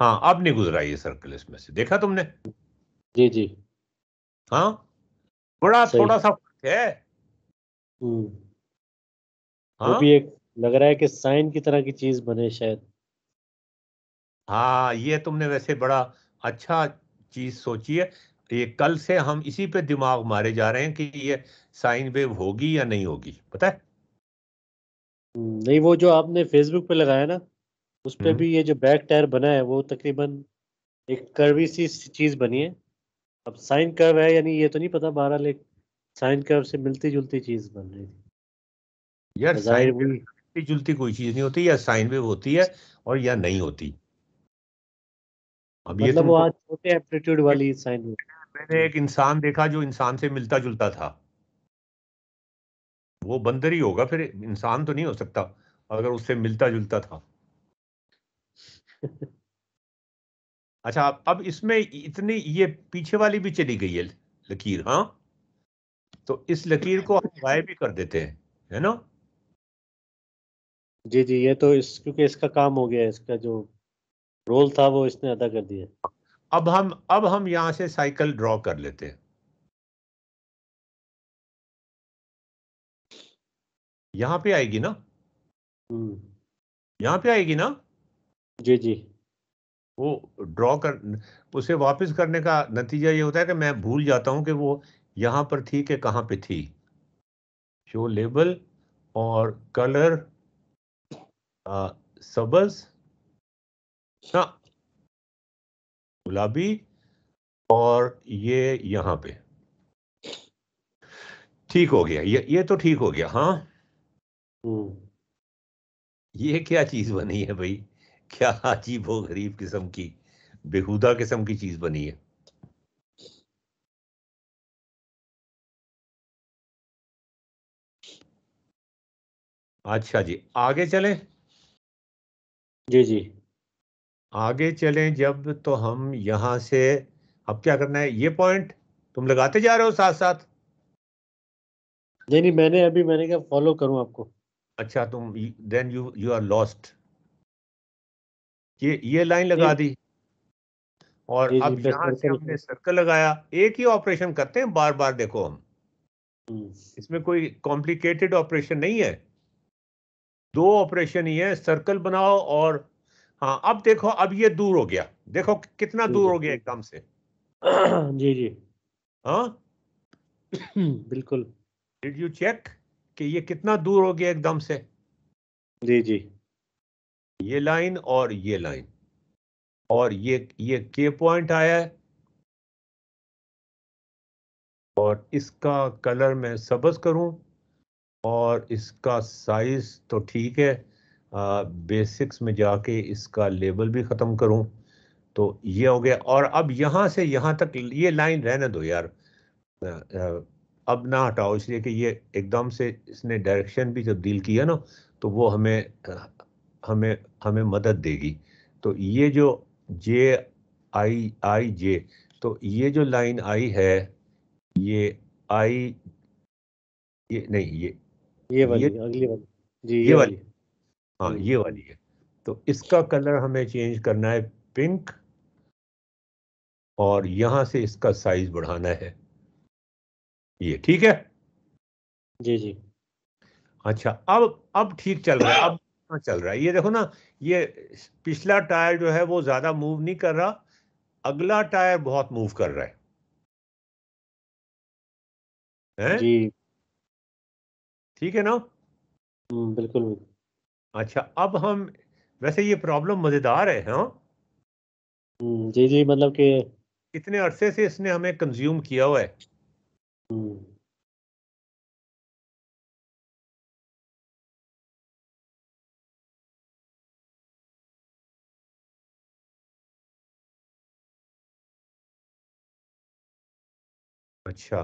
हाँ अब नहीं गुजरा ये सर्कल इसमें से देखा तुमने जी जी हाँ बड़ा थोड़ा सा फर्क है हम्म। हाँ? वो भी एक लग रहा है कि साइन की तरह की चीज बने शायद हाँ ये तुमने वैसे बड़ा अच्छा चीज सोची है ये कल से हम इसी पे दिमाग मारे जा रहे हैं कि ये साइन वेव होगी या नहीं होगी पता है हम्म, नहीं वो जो आपने फेसबुक पे लगाया ना उस पे हम्म। भी ये जो बैक टायर बना है वो तकरीबन एक कर्वी सी चीज बनी है अब साइन कर्व है यानी ये तो नहीं पता बहरहाल एक साइन कर्व से मिलती जुलती चीज बन रही थी यार तो साइन मिलती जुलती कोई चीज नहीं होती या साइन वेव होती है और या नहीं होती अब ये मतलब वो तो छोटे एम्पलीट्यूड वाली साइन वेव मैंने एक इंसान देखा जो इंसान से मिलता जुलता था वो बंदर ही होगा फिर इंसान तो नहीं हो सकता अगर उससे मिलता जुलता था अच्छा अब इसमें इतनी ये पीछे वाली भी चली गई है लकीर हाँ तो इस लकीर को हम गायब भी कर देते हैं है ना जी जी ये तो इस क्योंकि इसका काम हो गया इसका जो रोल था वो इसने अदा कर दिया अब हम अब हम यहाँ से साइकिल ड्रॉ कर लेते हैं यहाँ पे आएगी ना हम्म। यहाँ पे आएगी ना जी जी वो ड्रॉ कर उसे वापस करने का नतीजा ये होता है कि मैं भूल जाता हूँ कि वो यहाँ पर थी कि कहाँ पे थी शो लेबल और कलर सबस गुलाबी और ये यहाँ पे ठीक हो गया ये ये तो ठीक हो गया हाँ हम्म। ये क्या चीज बनी है भाई क्या अजीब वो गरीब किस्म की बेहुदा किस्म की चीज बनी है अच्छा जी आगे चलें जी जी आगे चलें जब तो हम यहां से अब क्या करना है ये पॉइंट तुम लगाते जा रहे हो साथ साथ नहीं नहीं मैंने अभी मैंने क्या फॉलो करूं आपको अच्छा तुम then you you are lost ये ये लाइन लगा दी और अब यहाँ से हमने सर्कल लगाया एक ही ऑपरेशन करते हैं बार बार देखो हम हम्म। इसमें कोई कॉम्प्लिकेटेड ऑपरेशन नहीं है दो ऑपरेशन ही है सर्कल बनाओ और हाँ अब देखो अब ये दूर हो गया देखो कितना दूर हो गया एकदम से जी जी हाँ बिल्कुल डिड यू चेक कि ये कितना दूर हो गया एकदम से जी जी ये लाइन और ये लाइन और ये ये के पॉइंट आया है और इसका कलर मैं सबस करूं और इसका साइज तो ठीक है आ, बेसिक्स में जाके इसका लेबल भी ख़त्म करूं तो ये हो गया और अब यहां से यहां तक ये लाइन रहने दो यार आ, आ, अब ना हटाओ इसलिए कि ये एकदम से इसने डायरेक्शन भी तब्दील किया ना तो वो हमें हमें हमें मदद देगी तो ये जो जे आई आई जे तो ये जो लाइन आई है ये आई ये नहीं ये ये वाली ये, अगली वाली जी ये, ये वाली हाँ ये वाली है तो इसका कलर हमें चेंज करना है पिंक और यहां से इसका साइज बढ़ाना है ये ठीक है जी जी अच्छा अब अब ठीक चल रहा है अब कहाँ चल रहा है ये देखो ना ये पिछला टायर जो है वो ज्यादा मूव नहीं कर रहा अगला टायर बहुत मूव कर रहा है हैं जी ठीक है ना हम्म, बिल्कुल अच्छा अब हम वैसे ये प्रॉब्लम मजेदार है हाँ हम्म, जी जी मतलब कि इतने अरसे से इसने हमें कंज्यूम किया हुआ है अच्छा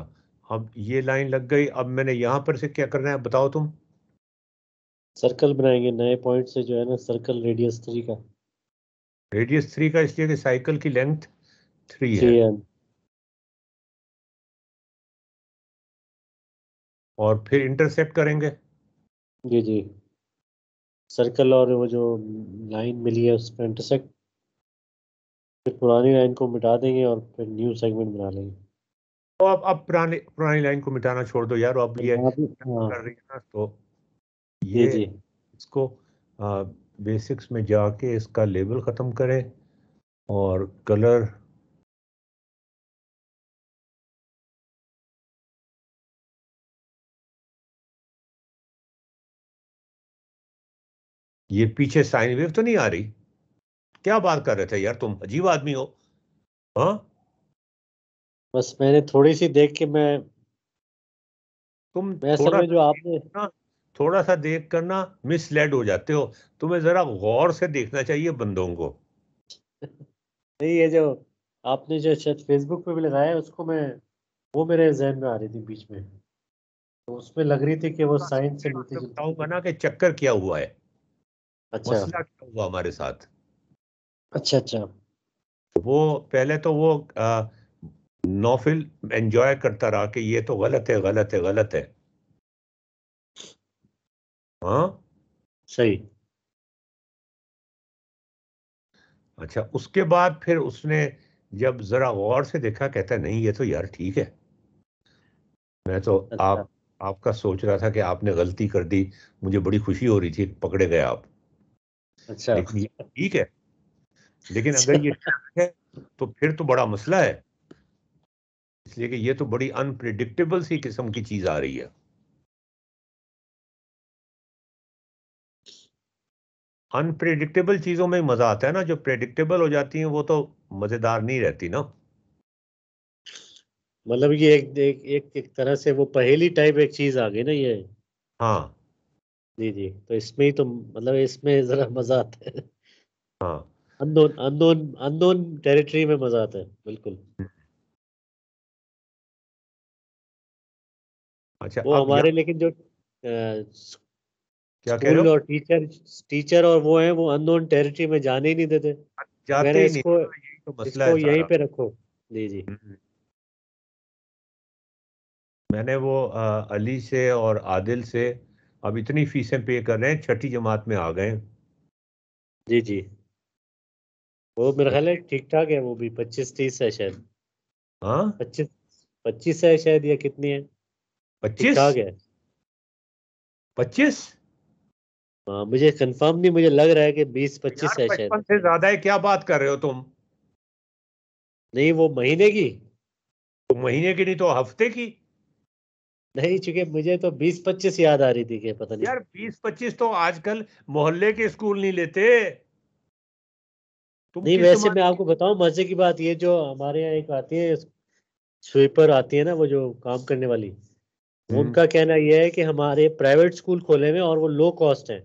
अब ये लाइन लग गई अब मैंने यहाँ पर से क्या करना है बताओ तुम सर्कल बनाएंगे नए पॉइंट से जो है ना सर्कल रेडियस थ्री का रेडियस थ्री का इसलिए कि साइकिल की लेंथ थ्री है एन. और फिर इंटरसेप्ट करेंगे जी जी सर्कल और वो जो लाइन मिली है उस पर इंटरसेक्ट फिर पुरानी लाइन को मिटा देंगे और फिर न्यू सेगमेंट बना लेंगे तो अब अब पुराने पुरानी लाइन को मिटाना छोड़ दो यार अब ये हाँ। कर रही है ना तो ये जी। इसको बेसिक्स में जाके इसका लेबल ख़त्म करें और कलर ये पीछे साइन वेव तो नहीं आ रही क्या बात कर रहे थे यार तुम अजीब आदमी हो हाँ बस मैंने थोड़ी सी देख के मैं तुम थोड़ा जो आपने थोड़ा सा देख करना मिसलेड हो जाते हो तुम्हें जरा गौर से देखना चाहिए बंदों को नहीं ये जो आपने जो शायद फेसबुक पे भी लगाया उसको मैं वो मेरे जहन में आ रही थी बीच में तो उसमें लग रही थी कि वो हाँ, साइंस से मिलती तो बताऊंगा बना के चक्कर क्या हुआ है अच्छा मसला क्या हुआ हमारे साथ अच्छा अच्छा वो पहले तो वो आ, नौफिल एंजॉय करता रहा कि ये तो गलत है गलत है गलत है हाँ सही अच्छा उसके बाद फिर उसने जब जरा गौर से देखा कहता नहीं ये तो यार ठीक है मैं तो अच्छा। आप आपका सोच रहा था कि आपने गलती कर दी मुझे बड़ी खुशी हो रही थी पकड़े गए आप अच्छा तो ठीक है लेकिन अगर ये है तो फिर तो बड़ा मसला है इसलिए कि ये तो बड़ी अनप्रिडिक्टेबल सी किस्म की चीज आ रही है अनप्रिडिक्टेबल चीज़ों में मज़ा आता है ना जो प्रेडिक्टेबल हो जाती हैं वो तो मज़ेदार नहीं रहती ना मतलब ये एक एक एक, एक तरह से वो पहेली टाइप एक चीज़ आ गई ना ये हाँ जी जी तो इसमें ही तो मतलब इसमें ज़रा मज़ा आता है हाँ अनोन अनोन अनोन टेरिटरी में मज़ा आता है बिल्कुल अच्छा वो हमारे लेकिन जो क्या कह रहे हो और टीचर टीचर और वो है वो अनोन टेरिटरी में जाने ही नहीं देते अच्छा, जाते ही इसको, यही तो मसला इसको यहीं पे रखो जी जी हम्म, हम्म। मैंने वो आ, अली से और आदिल से अब इतनी फीसें पे कर रहे हैं छठी जमात में आ गए जी जी वो मेरा ख्याल है अच्छा। ठीक ठाक है वो भी पच्चीस तीस है शायद हाँ पच्चीस पच्चीस है शायद या कितनी है पच्चीस पच्चीस हाँ मुझे कंफर्म नहीं मुझे लग रहा है कि बीस पच्चीस है शायद से ज्यादा है क्या बात कर रहे हो तुम नहीं वो महीने की तो महीने की नहीं तो हफ्ते की नहीं चूंकि मुझे तो बीस पच्चीस याद आ रही थी कि पता नहीं यार बीस पच्चीस तो आजकल मोहल्ले के स्कूल नहीं लेते तुम नहीं वैसे मैं आपको बताऊं मजे की बात ये जो हमारे यहाँ एक आती है स्वीपर आती है ना वो जो काम करने वाली हम्म। उनका कहना यह है कि हमारे प्राइवेट स्कूल खोले हुए और वो लो कॉस्ट हैं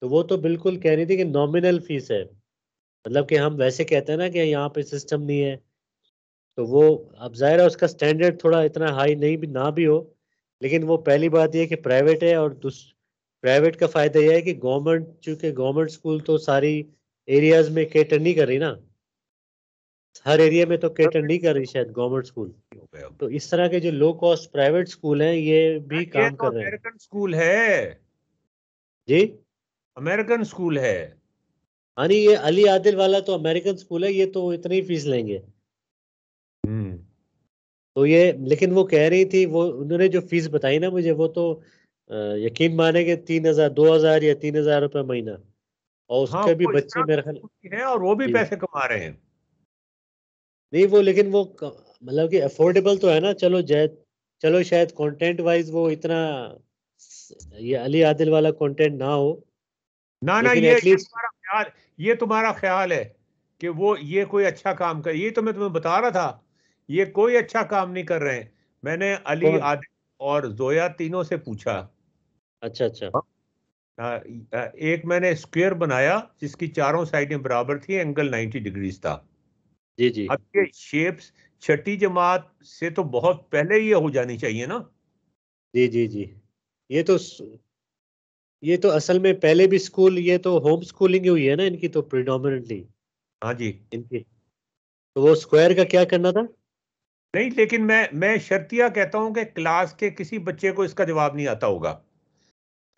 तो वो तो बिल्कुल कह रही थी कि नॉमिनल फीस है मतलब कि हम वैसे कहते हैं ना कि यहाँ पे सिस्टम नहीं है तो वो अब जाहिर है उसका स्टैंडर्ड थोड़ा इतना हाई नहीं भी ना भी हो लेकिन वो पहली बात यह कि प्राइवेट है और प्राइवेट का फ़ायदा यह है कि गवर्नमेंट चूंकि गवर्नमेंट स्कूल तो सारी एरियाज में केटर नहीं कर रही ना हर एरिया में तो कैटर नहीं कर रही शायद गवर्नमेंट स्कूल तो इस तरह के जो लो कॉस्ट प्राइवेट स्कूल हैं ये भी काम तो कर रहे हैं अमेरिकन स्कूल है जी अमेरिकन स्कूल है यानी हाँ ये अली आदिल वाला तो अमेरिकन स्कूल है ये तो इतनी फीस लेंगे हम्म। तो ये लेकिन वो कह रही थी वो उन्होंने जो फीस बताई ना मुझे वो तो यकीन माने कि तीन हजार दो हजार या तीन हजार रुपये महीना और हाँ, उसके हाँ, भी बच्चे मेरे ख्याल है और वो भी पैसे कमा रहे हैं नहीं वो लेकिन वो मतलब कि अफोर्डेबल तो है ना चलो जय चलो शायद कंटेंट वाइज वो इतना ये अली आदिल वाला कंटेंट ना हो ना ना ये तुम्हारा ख्याल ये तुम्हारा ख्याल है कि वो ये कोई अच्छा काम कर ये तो मैं तुम्हें बता रहा था ये कोई अच्छा काम नहीं कर रहे हैं मैंने अली आदिल और जोया तीनों से पूछा अच्छा अच्छा हाँ। आ, एक मैंने स्क्वायर बनाया जिसकी चारों साइडें बराबर थी एंगल 90 डिग्रीज था जी जी अब ये शेप्स छठी जमात से तो बहुत पहले ये हो जानी चाहिए ना जी जी जी ये तो ये तो असल में पहले भी स्कूल ये तो होम स्कूलिंग हुई है ना इनकी तो प्रिडोमिनेटली हाँ जी इनकी तो वो स्क्वायर का क्या करना था नहीं लेकिन मैं मैं शर्तिया कहता हूँ कि क्लास के किसी बच्चे को इसका जवाब नहीं आता होगा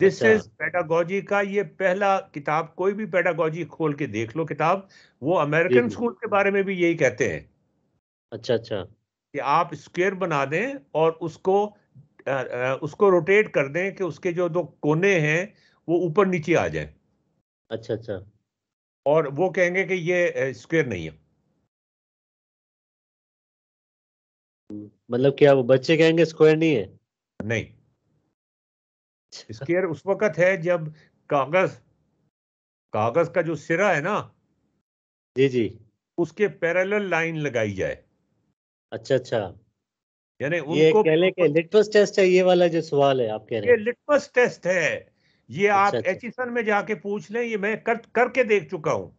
दिस इज पेडागोजी का ये पहला किताब कोई भी पेडागोजी खोल के देख लो किताब वो अमेरिकन स्कूल के बारे में भी यही कहते हैं अच्छा अच्छा कि आप स्क्वेयर बना दें और उसको आ, आ, उसको रोटेट कर दें कि उसके जो दो कोने हैं वो ऊपर नीचे आ जाए अच्छा अच्छा और वो कहेंगे कि ये स्क्वेयर नहीं है मतलब क्या वो बच्चे कहेंगे स्क्वायर नहीं है नहीं स्केयर उस वक्त है जब कागज कागज का जो सिरा है ना जी जी उसके पैरेलल लाइन लगाई जाए अच्छा अच्छा यानी उनको कहले के लिटमस टेस्ट है ये वाला जो सवाल है आप कह रहे हैं ये लिटमस टेस्ट है ये अच्छा, आप अच्छा। एचिसन में जाके पूछ लें ये मैं कर करके देख चुका हूँ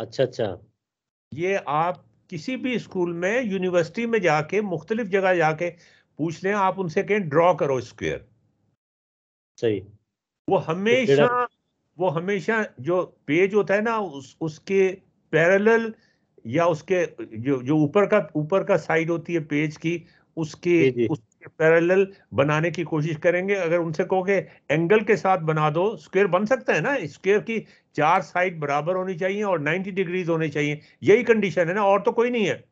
अच्छा अच्छा ये आप किसी भी स्कूल में यूनिवर्सिटी में जाके मुख्तलिफ जगह जाके पूछ लें आप उनसे कहें ड्रॉ करो स्क्वेयर सही वो तो हमेशा वो हमेशा जो पेज होता है ना उस उसके पैरेलल या उसके जो जो ऊपर का ऊपर का साइड होती है पेज की उसके उसके पैरेलल बनाने की कोशिश करेंगे अगर उनसे कहो एंगल के साथ बना दो स्क्वायर बन सकता है ना स्क्वायर की चार साइड बराबर होनी चाहिए और 90 डिग्रीज होने चाहिए यही कंडीशन है ना और तो कोई नहीं है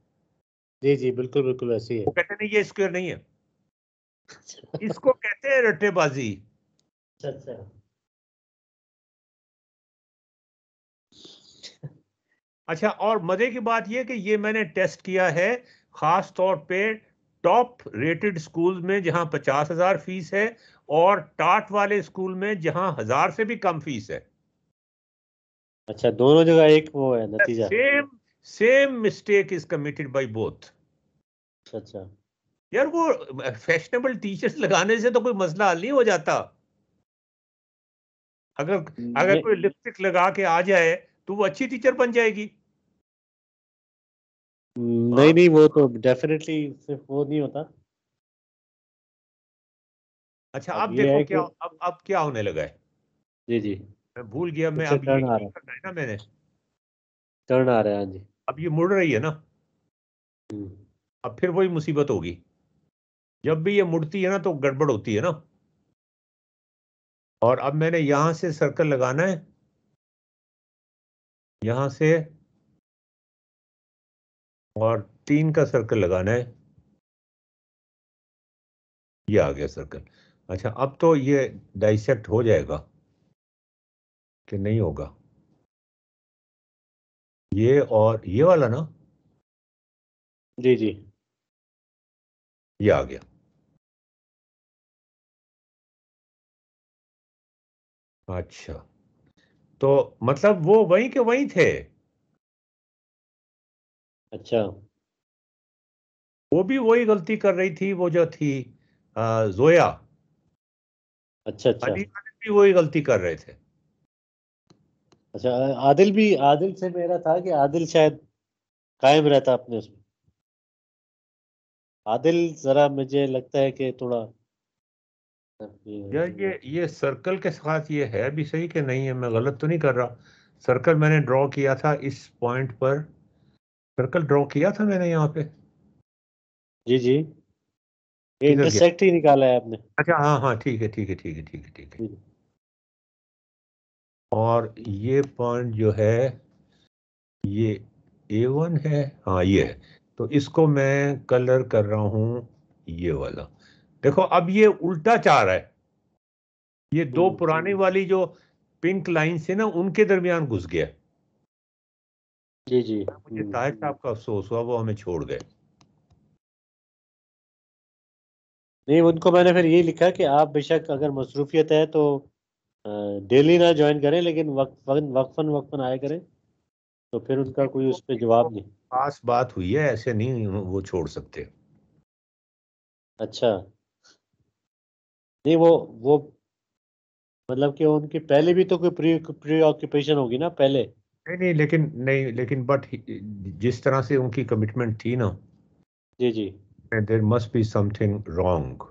जी जी बिल्कुल बिल्कुल ऐसी है कहते नहीं ये स्क्वायर नहीं है अच्छा। इसको कहते हैं रट्टेबाजी अच्छा और मजे की बात यह कि ये मैंने टेस्ट किया है खास तौर पे टॉप रेटेड स्कूल में जहां पचास हजार फीस है और टाट वाले स्कूल में जहां हजार से भी कम फीस है अच्छा दोनों जगह एक वो है नतीजा same same mistake is committed by both अच्छा, अच्छा। यार वो फैशनेबल टीचर्स लगाने से तो कोई मसला हल नहीं हो जाता अगर अगर कोई लिपस्टिक लगा के आ जाए तो वो अच्छी टीचर बन जाएगी हम्म, हाँ। नहीं नहीं वो तो डेफिनेटली सिर्फ वो नहीं होता अच्छा अब देखो क्या अब अब क्या होने लगा है जी जी मैं भूल गया मैं अभी अच्छा, टर्न आ रहा है ना मैंने टर्न आ रहा है जी अब ये मुड़ रही है ना हम्म। अब फिर वही मुसीबत होगी जब भी ये मुड़ती है ना तो गड़बड़ होती है ना और अब मैंने यहां से सर्कल लगाना है यहां से और तीन का सर्कल लगाना है ये आ गया सर्कल अच्छा अब तो ये डाइसेक्ट हो जाएगा कि नहीं होगा ये और ये वाला ना जी जी ये आ गया अच्छा तो मतलब वो वहीं के वहीं थे अच्छा वो भी वही गलती कर रही थी वो जो थी आ, जोया अच्छा अच्छा भी वही गलती कर रहे थे अच्छा आदिल भी आदिल से मेरा था कि आदिल शायद कायम रहता अपने उसमें आदिल जरा मुझे लगता है कि थोड़ा यार ये ये सर्कल के साथ ये है भी सही कि नहीं है मैं गलत तो नहीं कर रहा सर्कल मैंने ड्रॉ किया था इस पॉइंट पर सर्कल ड्रॉ किया था मैंने यहाँ पे जी जी इंटरसेक्ट ही निकाला है आपने अच्छा हाँ हाँ ठीक है ठीक है ठीक है ठीक है ठीक है और ये पॉइंट जो है ये ए वन है हाँ ये है तो इसको मैं कलर कर रहा हूँ ये वाला देखो अब ये उल्टा चार है ये दो पुराने वाली जो पिंक लाइन से ना उनके दरमियान घुस गया जी जी मुझे ताहिर साहब का अफसोस हुआ वो हमें छोड़ गए नहीं उनको मैंने फिर यही लिखा कि आप बेशक अगर मसरूफियत है तो डेली ना ज्वाइन करें लेकिन वक्फन वक्फन वक्फन आया करें तो फिर उनका कोई उस पर जवाब नहीं खास बात हुई है ऐसे नहीं वो छोड़ सकते अच्छा नहीं वो वो मतलब कि उनकी पहले भी तो कोई प्री प्री ऑक्यूपेशन होगी ना पहले नहीं नहीं लेकिन नहीं लेकिन बट जिस तरह से उनकी कमिटमेंट थी ना जी जी there must be something wrong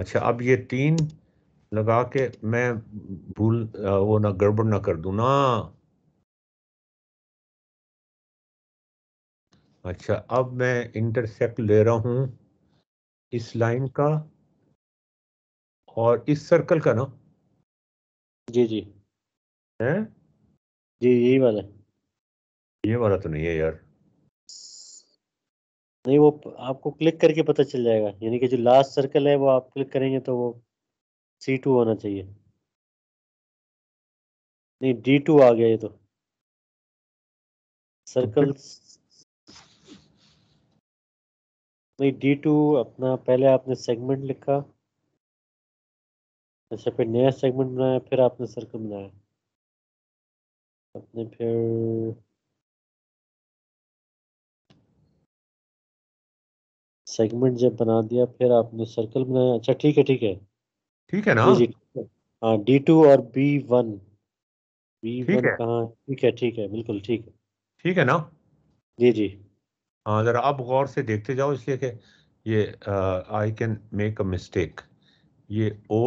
अच्छा अब ये तीन लगा के मैं भूल वो ना गड़बड़ ना कर दू ना अच्छा अब मैं इंटरसेप्ट ले रहा हूं इस लाइन का और इस सर्कल का ना जी जी है जी यही वाला ये वाला तो नहीं है यार नहीं वो आपको क्लिक करके पता चल जाएगा यानी कि जो लास्ट सर्कल है वो आप क्लिक करेंगे तो वो सी टू होना चाहिए नहीं डी टू आ गया ये तो सर्कल नहीं डी टू अपना पहले आपने सेगमेंट लिखा अच्छा फिर नया सेगमेंट बनाया फिर आपने सर्कल बनाया अपने फिर सेगमेंट जब बना दिया फिर आपने सर्कल बनाया अच्छा ठीक है ठीक है ठीक है ना हाँ डी टू और बी वन बी वन कहाँ ठीक है ठीक है बिल्कुल ठीक है ठीक है ना जी जी हाँ ज़रा अब गौर से देखते जाओ इसलिए कि ये I can make a mistake ये ओ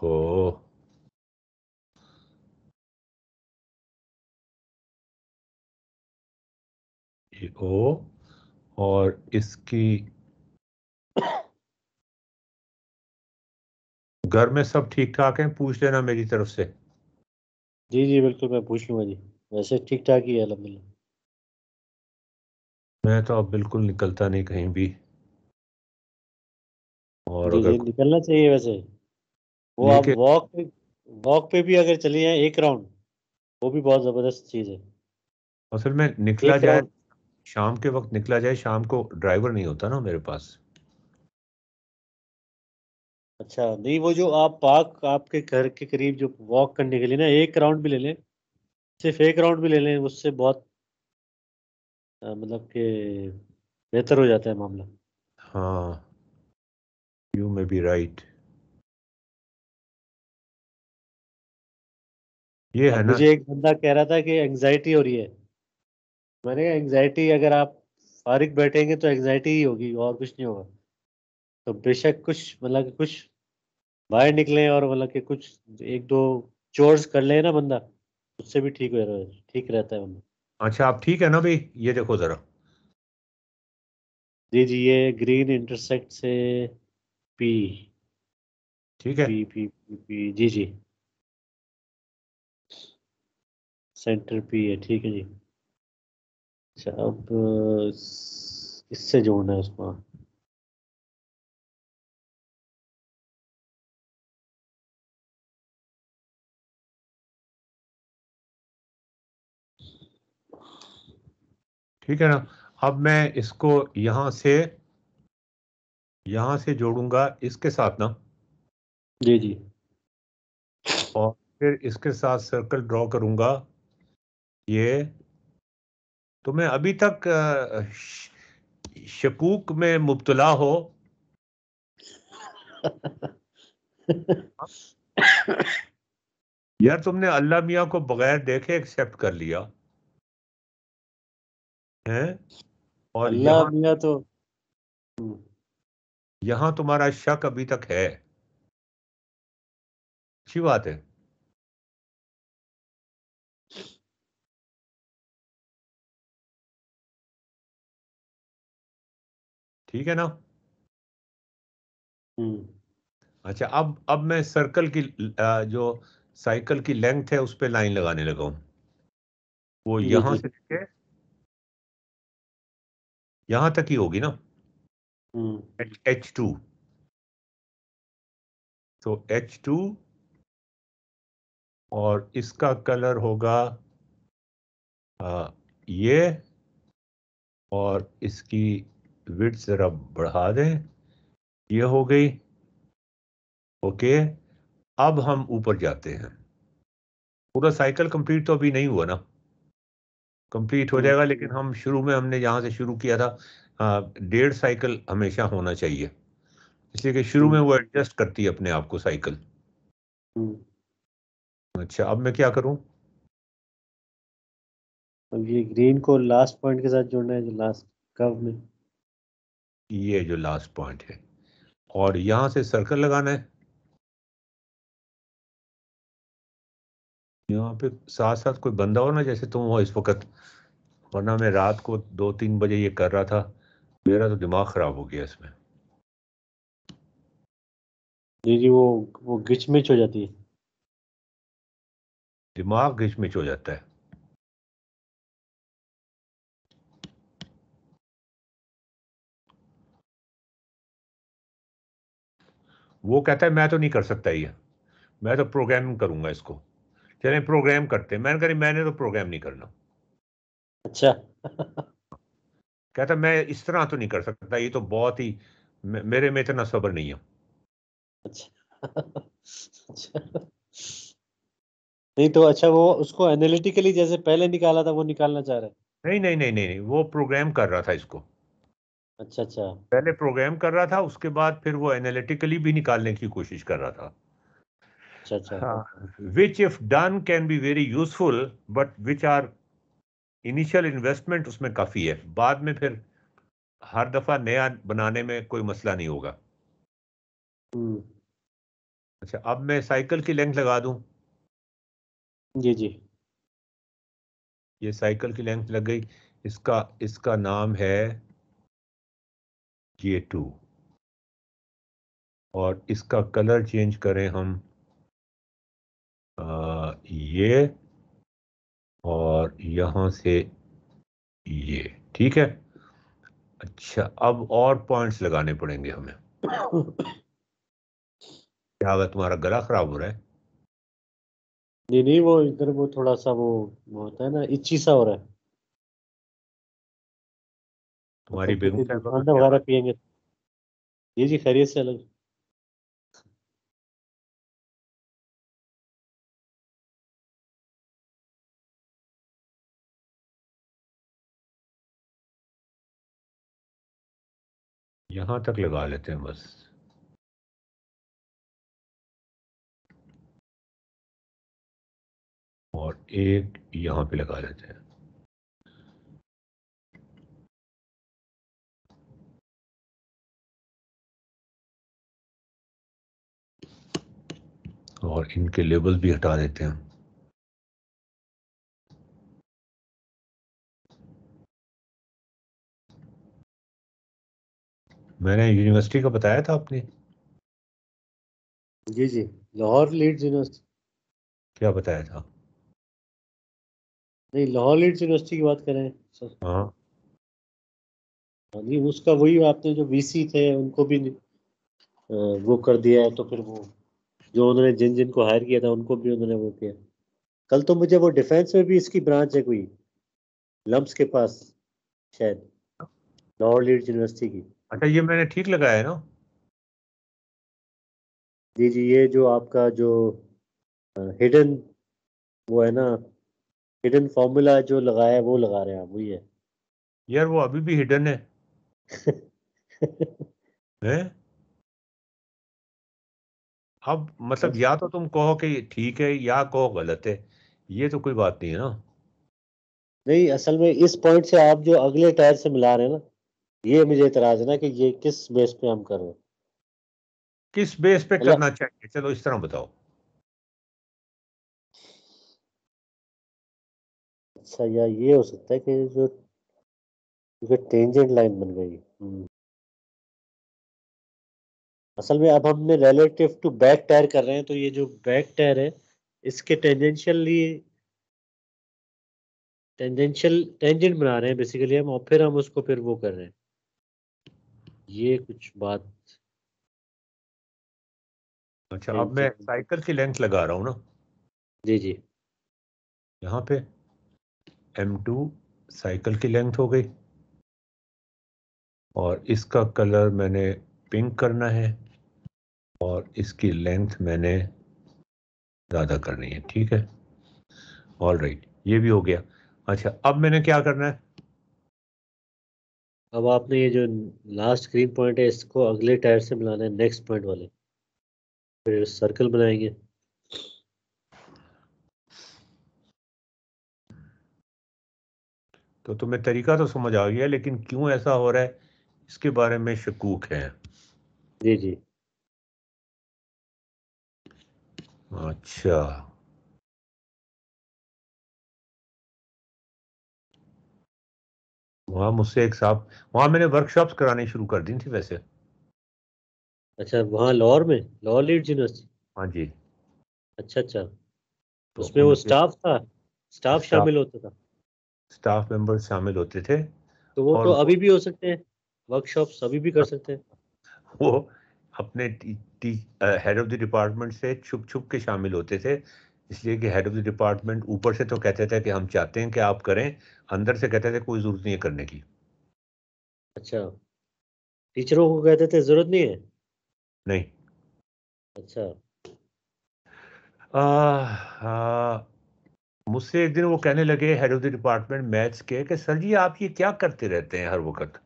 हो ये ओ और इसकी घर में सब ठीक ठाक हैं पूछ लेना मेरी तरफ से जी जी बिल्कुल मैं पूछ लूंगा जी वैसे ठीक ठाक ही है अलहमदिल्ला मैं तो अब बिल्कुल निकलता नहीं कहीं भी और अगर निकलना चाहिए वैसे वो आप वॉक पे वॉक पे भी अगर चले जाए एक राउंड वो भी बहुत ज़बरदस्त चीज़ है असल में निकला जाए शाम के वक्त निकला जाए शाम को ड्राइवर नहीं होता ना मेरे पास अच्छा नहीं वो जो आप पार्क आपके घर के करीब जो वॉक करने के लिए ना एक राउंड भी ले लें सिर्फ एक राउंड भी ले लें उससे बहुत मतलब के बेहतर हो जाता है मामला हाँ यू मे बी राइट ये है ना मुझे एक बंदा कह रहा था कि एंजाइटी हो रही है मैंने कहा एंजाइटी अगर आप फारिग बैठेंगे तो एंजाइटी ही होगी और कुछ नहीं होगा तो बेशक कुछ मतलब कुछ बाहर निकले और मतलब कि कुछ एक दो चोर्स कर ले ना बंदा उससे भी ठीक हो रहा है ठीक रहता है बंदा अच्छा आप ठीक है ना भाई ये देखो ज़रा जी जी ये ग्रीन इंटरसेक्ट से पी ठीक है पी पी पी, पी जी जी सेंटर पी है ठीक है जी अच्छा अब इससे जोड़ना है उसको ठीक है ना अब मैं इसको यहां से यहां से जोड़ूंगा इसके साथ ना जी जी और फिर इसके साथ सर्कल ड्रॉ करूंगा ये तो मैं अभी तक शकूक में मुबतला हो यार तुमने अल्लाह मियाँ को बगैर देखे एक्सेप्ट कर लिया है और यहां तो हम्म। यहां तुम्हारा शक अभी तक है अच्छी बात है ठीक है ना हम्म। अच्छा अब अब मैं सर्कल की जो साइकिल की लेंथ है उस पर लाइन लगाने लगा हूं वो यहां से लेके यहां तक ही होगी ना एच हम्म। टू तो एच टू और इसका कलर होगा आ, ये और इसकी विट ज़रा बढ़ा दें ये हो गई ओके अब हम ऊपर जाते हैं पूरा साइकिल कंप्लीट तो अभी नहीं हुआ ना कंप्लीट हो hmm. जाएगा लेकिन हम शुरू में हमने जहाँ से शुरू किया था हाँ, डेढ़ साइकिल हमेशा होना चाहिए इसलिए कि शुरू hmm. में वो एडजस्ट करती है अपने आप को साइकिल hmm. अच्छा अब मैं क्या करूँ अब ये ग्रीन को लास्ट पॉइंट के साथ जोड़ना है जो लास्ट कर्व में ये जो लास्ट पॉइंट है और यहाँ से सर्कल लगाना है यहाँ पे साथ साथ कोई बंदा हो ना जैसे तुम हो इस वक्त वरना मैं रात को दो तीन बजे ये कर रहा था मेरा तो दिमाग खराब हो गया इसमें जी जी वो वो घिचमिच हो जाती है दिमाग घिचमिच हो जाता है वो कहता है मैं तो नहीं कर सकता ये मैं तो प्रोग्रामिंग करूंगा इसको चले प्रोग्राम करते हैं मैंने कहा मैंने तो प्रोग्राम नहीं करना अच्छा कहता मैं इस तरह तो नहीं कर सकता ये तो बहुत ही मेरे में इतना सब्र नहीं है अच्छा, अच्छा। नहीं तो अच्छा वो उसको एनालिटिकली जैसे पहले निकाला था वो निकालना चाह रहा है नहीं नहीं नहीं नहीं, नहीं वो प्रोग्राम कर रहा था इसको अच्छा अच्छा पहले प्रोग्राम कर रहा था उसके बाद फिर वो एनालिटिकली भी निकालने की कोशिश कर रहा था अच्छा which if done can be very useful but which are initial investment उसमें काफ़ी है बाद में फिर हर दफ़ा नया बनाने में कोई मसला नहीं होगा हम्म। अच्छा अब मैं साइकिल की लेंथ लगा दूं जी जी ये साइकिल की लेंथ लग गई इसका इसका नाम है जे टू और इसका कलर चेंज करें हम ये और यहाँ से ये ठीक है अच्छा अब और पॉइंट्स लगाने पड़ेंगे हमें क्या अगर तुम्हारा गला खराब हो रहा है नहीं नहीं वो इधर वो थोड़ा सा वो होता है ना इच्छी सा हो रहा है तुम्हारी तो बेगम वगैरह पियेंगे ये जी खैरियत से अलग यहां तक लगा लेते हैं बस और एक यहां पे लगा लेते हैं और इनके लेबल भी हटा देते हैं मैंने यूनिवर्सिटी का बताया था आपने जी जी लाहौर लीड्स यूनिवर्सिटी क्या बताया था नहीं लाहौर लीड्स यूनिवर्सिटी की बात करें सर हाँ, हाँ जी उसका वही आपने जो वीसी थे उनको भी वो कर दिया है तो फिर वो जो उन्होंने जिन जिन को हायर किया था उनको भी उन्होंने वो किया कल तो मुझे वो डिफेंस में भी इसकी ब्रांच है कोई लम्स के पास शायद लाहौर लीड्स यूनिवर्सिटी की अच्छा ये मैंने ठीक लगाया है ना जी जी ये जो आपका जो हिडन वो है ना हिडन फॉर्मूला जो लगाया है वो लगा रहे हैं आप वही है यार वो अभी भी हिडन है है अब मतलब अच्छा। या तो तुम कहो कि ठीक है या कहो गलत है ये तो कोई बात नहीं है ना नहीं असल में इस पॉइंट से आप जो अगले टायर से मिला रहे हैं ना ये मुझे इतराज ना कि ये किस बेस पे हम कर रहे किस बेस पे करना चाहिए चलो इस तरह बताओ अच्छा या ये हो सकता है कि जो क्योंकि टेंजेंट लाइन बन गई हम्म। असल में अब हमने रिलेटिव टू बैक टायर कर रहे हैं तो ये जो बैक टायर है इसके टेंजेंशियली टेंजेंशियल टेंजेंट बना रहे हैं बेसिकली हम और फिर हम उसको फिर वो कर रहे हैं ये कुछ बात अच्छा अब मैं साइकिल की लेंथ लगा रहा हूँ ना जी जी यहाँ पे M2 साइकिल की लेंथ हो गई और इसका कलर मैंने पिंक करना है और इसकी लेंथ मैंने ज़्यादा करनी है ठीक है ऑल राइट right, ये भी हो गया अच्छा अब मैंने क्या करना है अब आपने ये जो लास्ट ग्रीन पॉइंट है इसको अगले टायर से मिलाना है नेक्स्ट पॉइंट वाले फिर सर्कल बनाएंगे तो तुम्हें तरीका तो समझ आ गया लेकिन क्यों ऐसा हो रहा है इसके बारे में शकूक है जी जी अच्छा वहाँ मुझसे एक साहब वहाँ मैंने वर्कशॉप्स कराने शुरू कर दी थी वैसे अच्छा वहाँ लाहौर में लाहौर लीड यूनिवर्सिटी हाँ जी अच्छा अच्छा तो उसमें वो स्टाफ था स्टाफ शामिल होता था स्टाफ मेंबर शामिल होते थे तो वो तो अभी भी हो सकते हैं वर्कशॉप्स अभी भी कर सकते हैं वो अपने हेड ऑफ द डिपार्टमेंट से छुप छुप के शामिल होते थे इसलिए कि हेड ऑफ द डिपार्टमेंट ऊपर से तो कहते थे कि हम चाहते हैं कि आप करें अंदर से कहते थे कोई ज़रूरत नहीं है करने की अच्छा टीचरों को कहते थे ज़रूरत नहीं है नहीं अच्छा हाँ। मुझसे एक दिन वो कहने लगे head of the department maths के कि सर जी आप ये क्या करते रहते हैं हर वक्त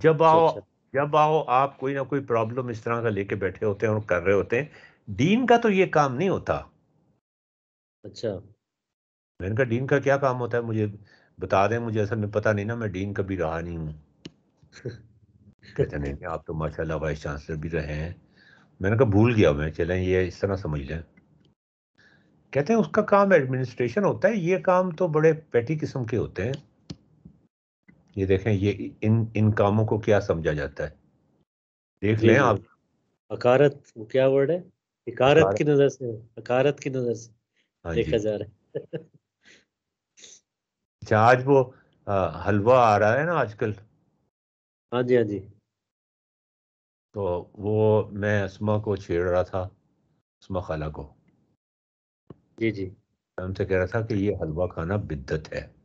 जब अच्छा, आओ अच्छा। जब आओ आप कोई ना कोई प्रॉब्लम इस तरह का लेके बैठे होते हैं और कर रहे होते हैं डीन का तो ये काम नहीं होता अच्छा मैंने कहा डीन का क्या काम होता है मुझे बता दें मुझे असल में पता नहीं ना मैं डीन कभी रहा नहीं हूँ कहते नहीं कि आप तो माशाल्लाह वाइस चांसलर भी रहे हैं मैंने कहा भूल गया मैं चलें ये इस तरह समझ लें कहते हैं उसका काम एडमिनिस्ट्रेशन होता है ये काम तो बड़े पेटी किस्म के होते हैं ये देखें ये इन इन कामों को क्या समझा जाता है देख लें आप अकारत वो क्या वर्ड है हकारत की नजर से हकारत की नजर से हाँ देखा जा रहा है अच्छा, आज वो हलवा आ रहा है ना आजकल हाँ जी हाँ जी तो वो मैं असमा को छेड़ रहा था असमा खाला को जी जी मैं उनसे कह रहा था कि ये हलवा खाना बिद्दत है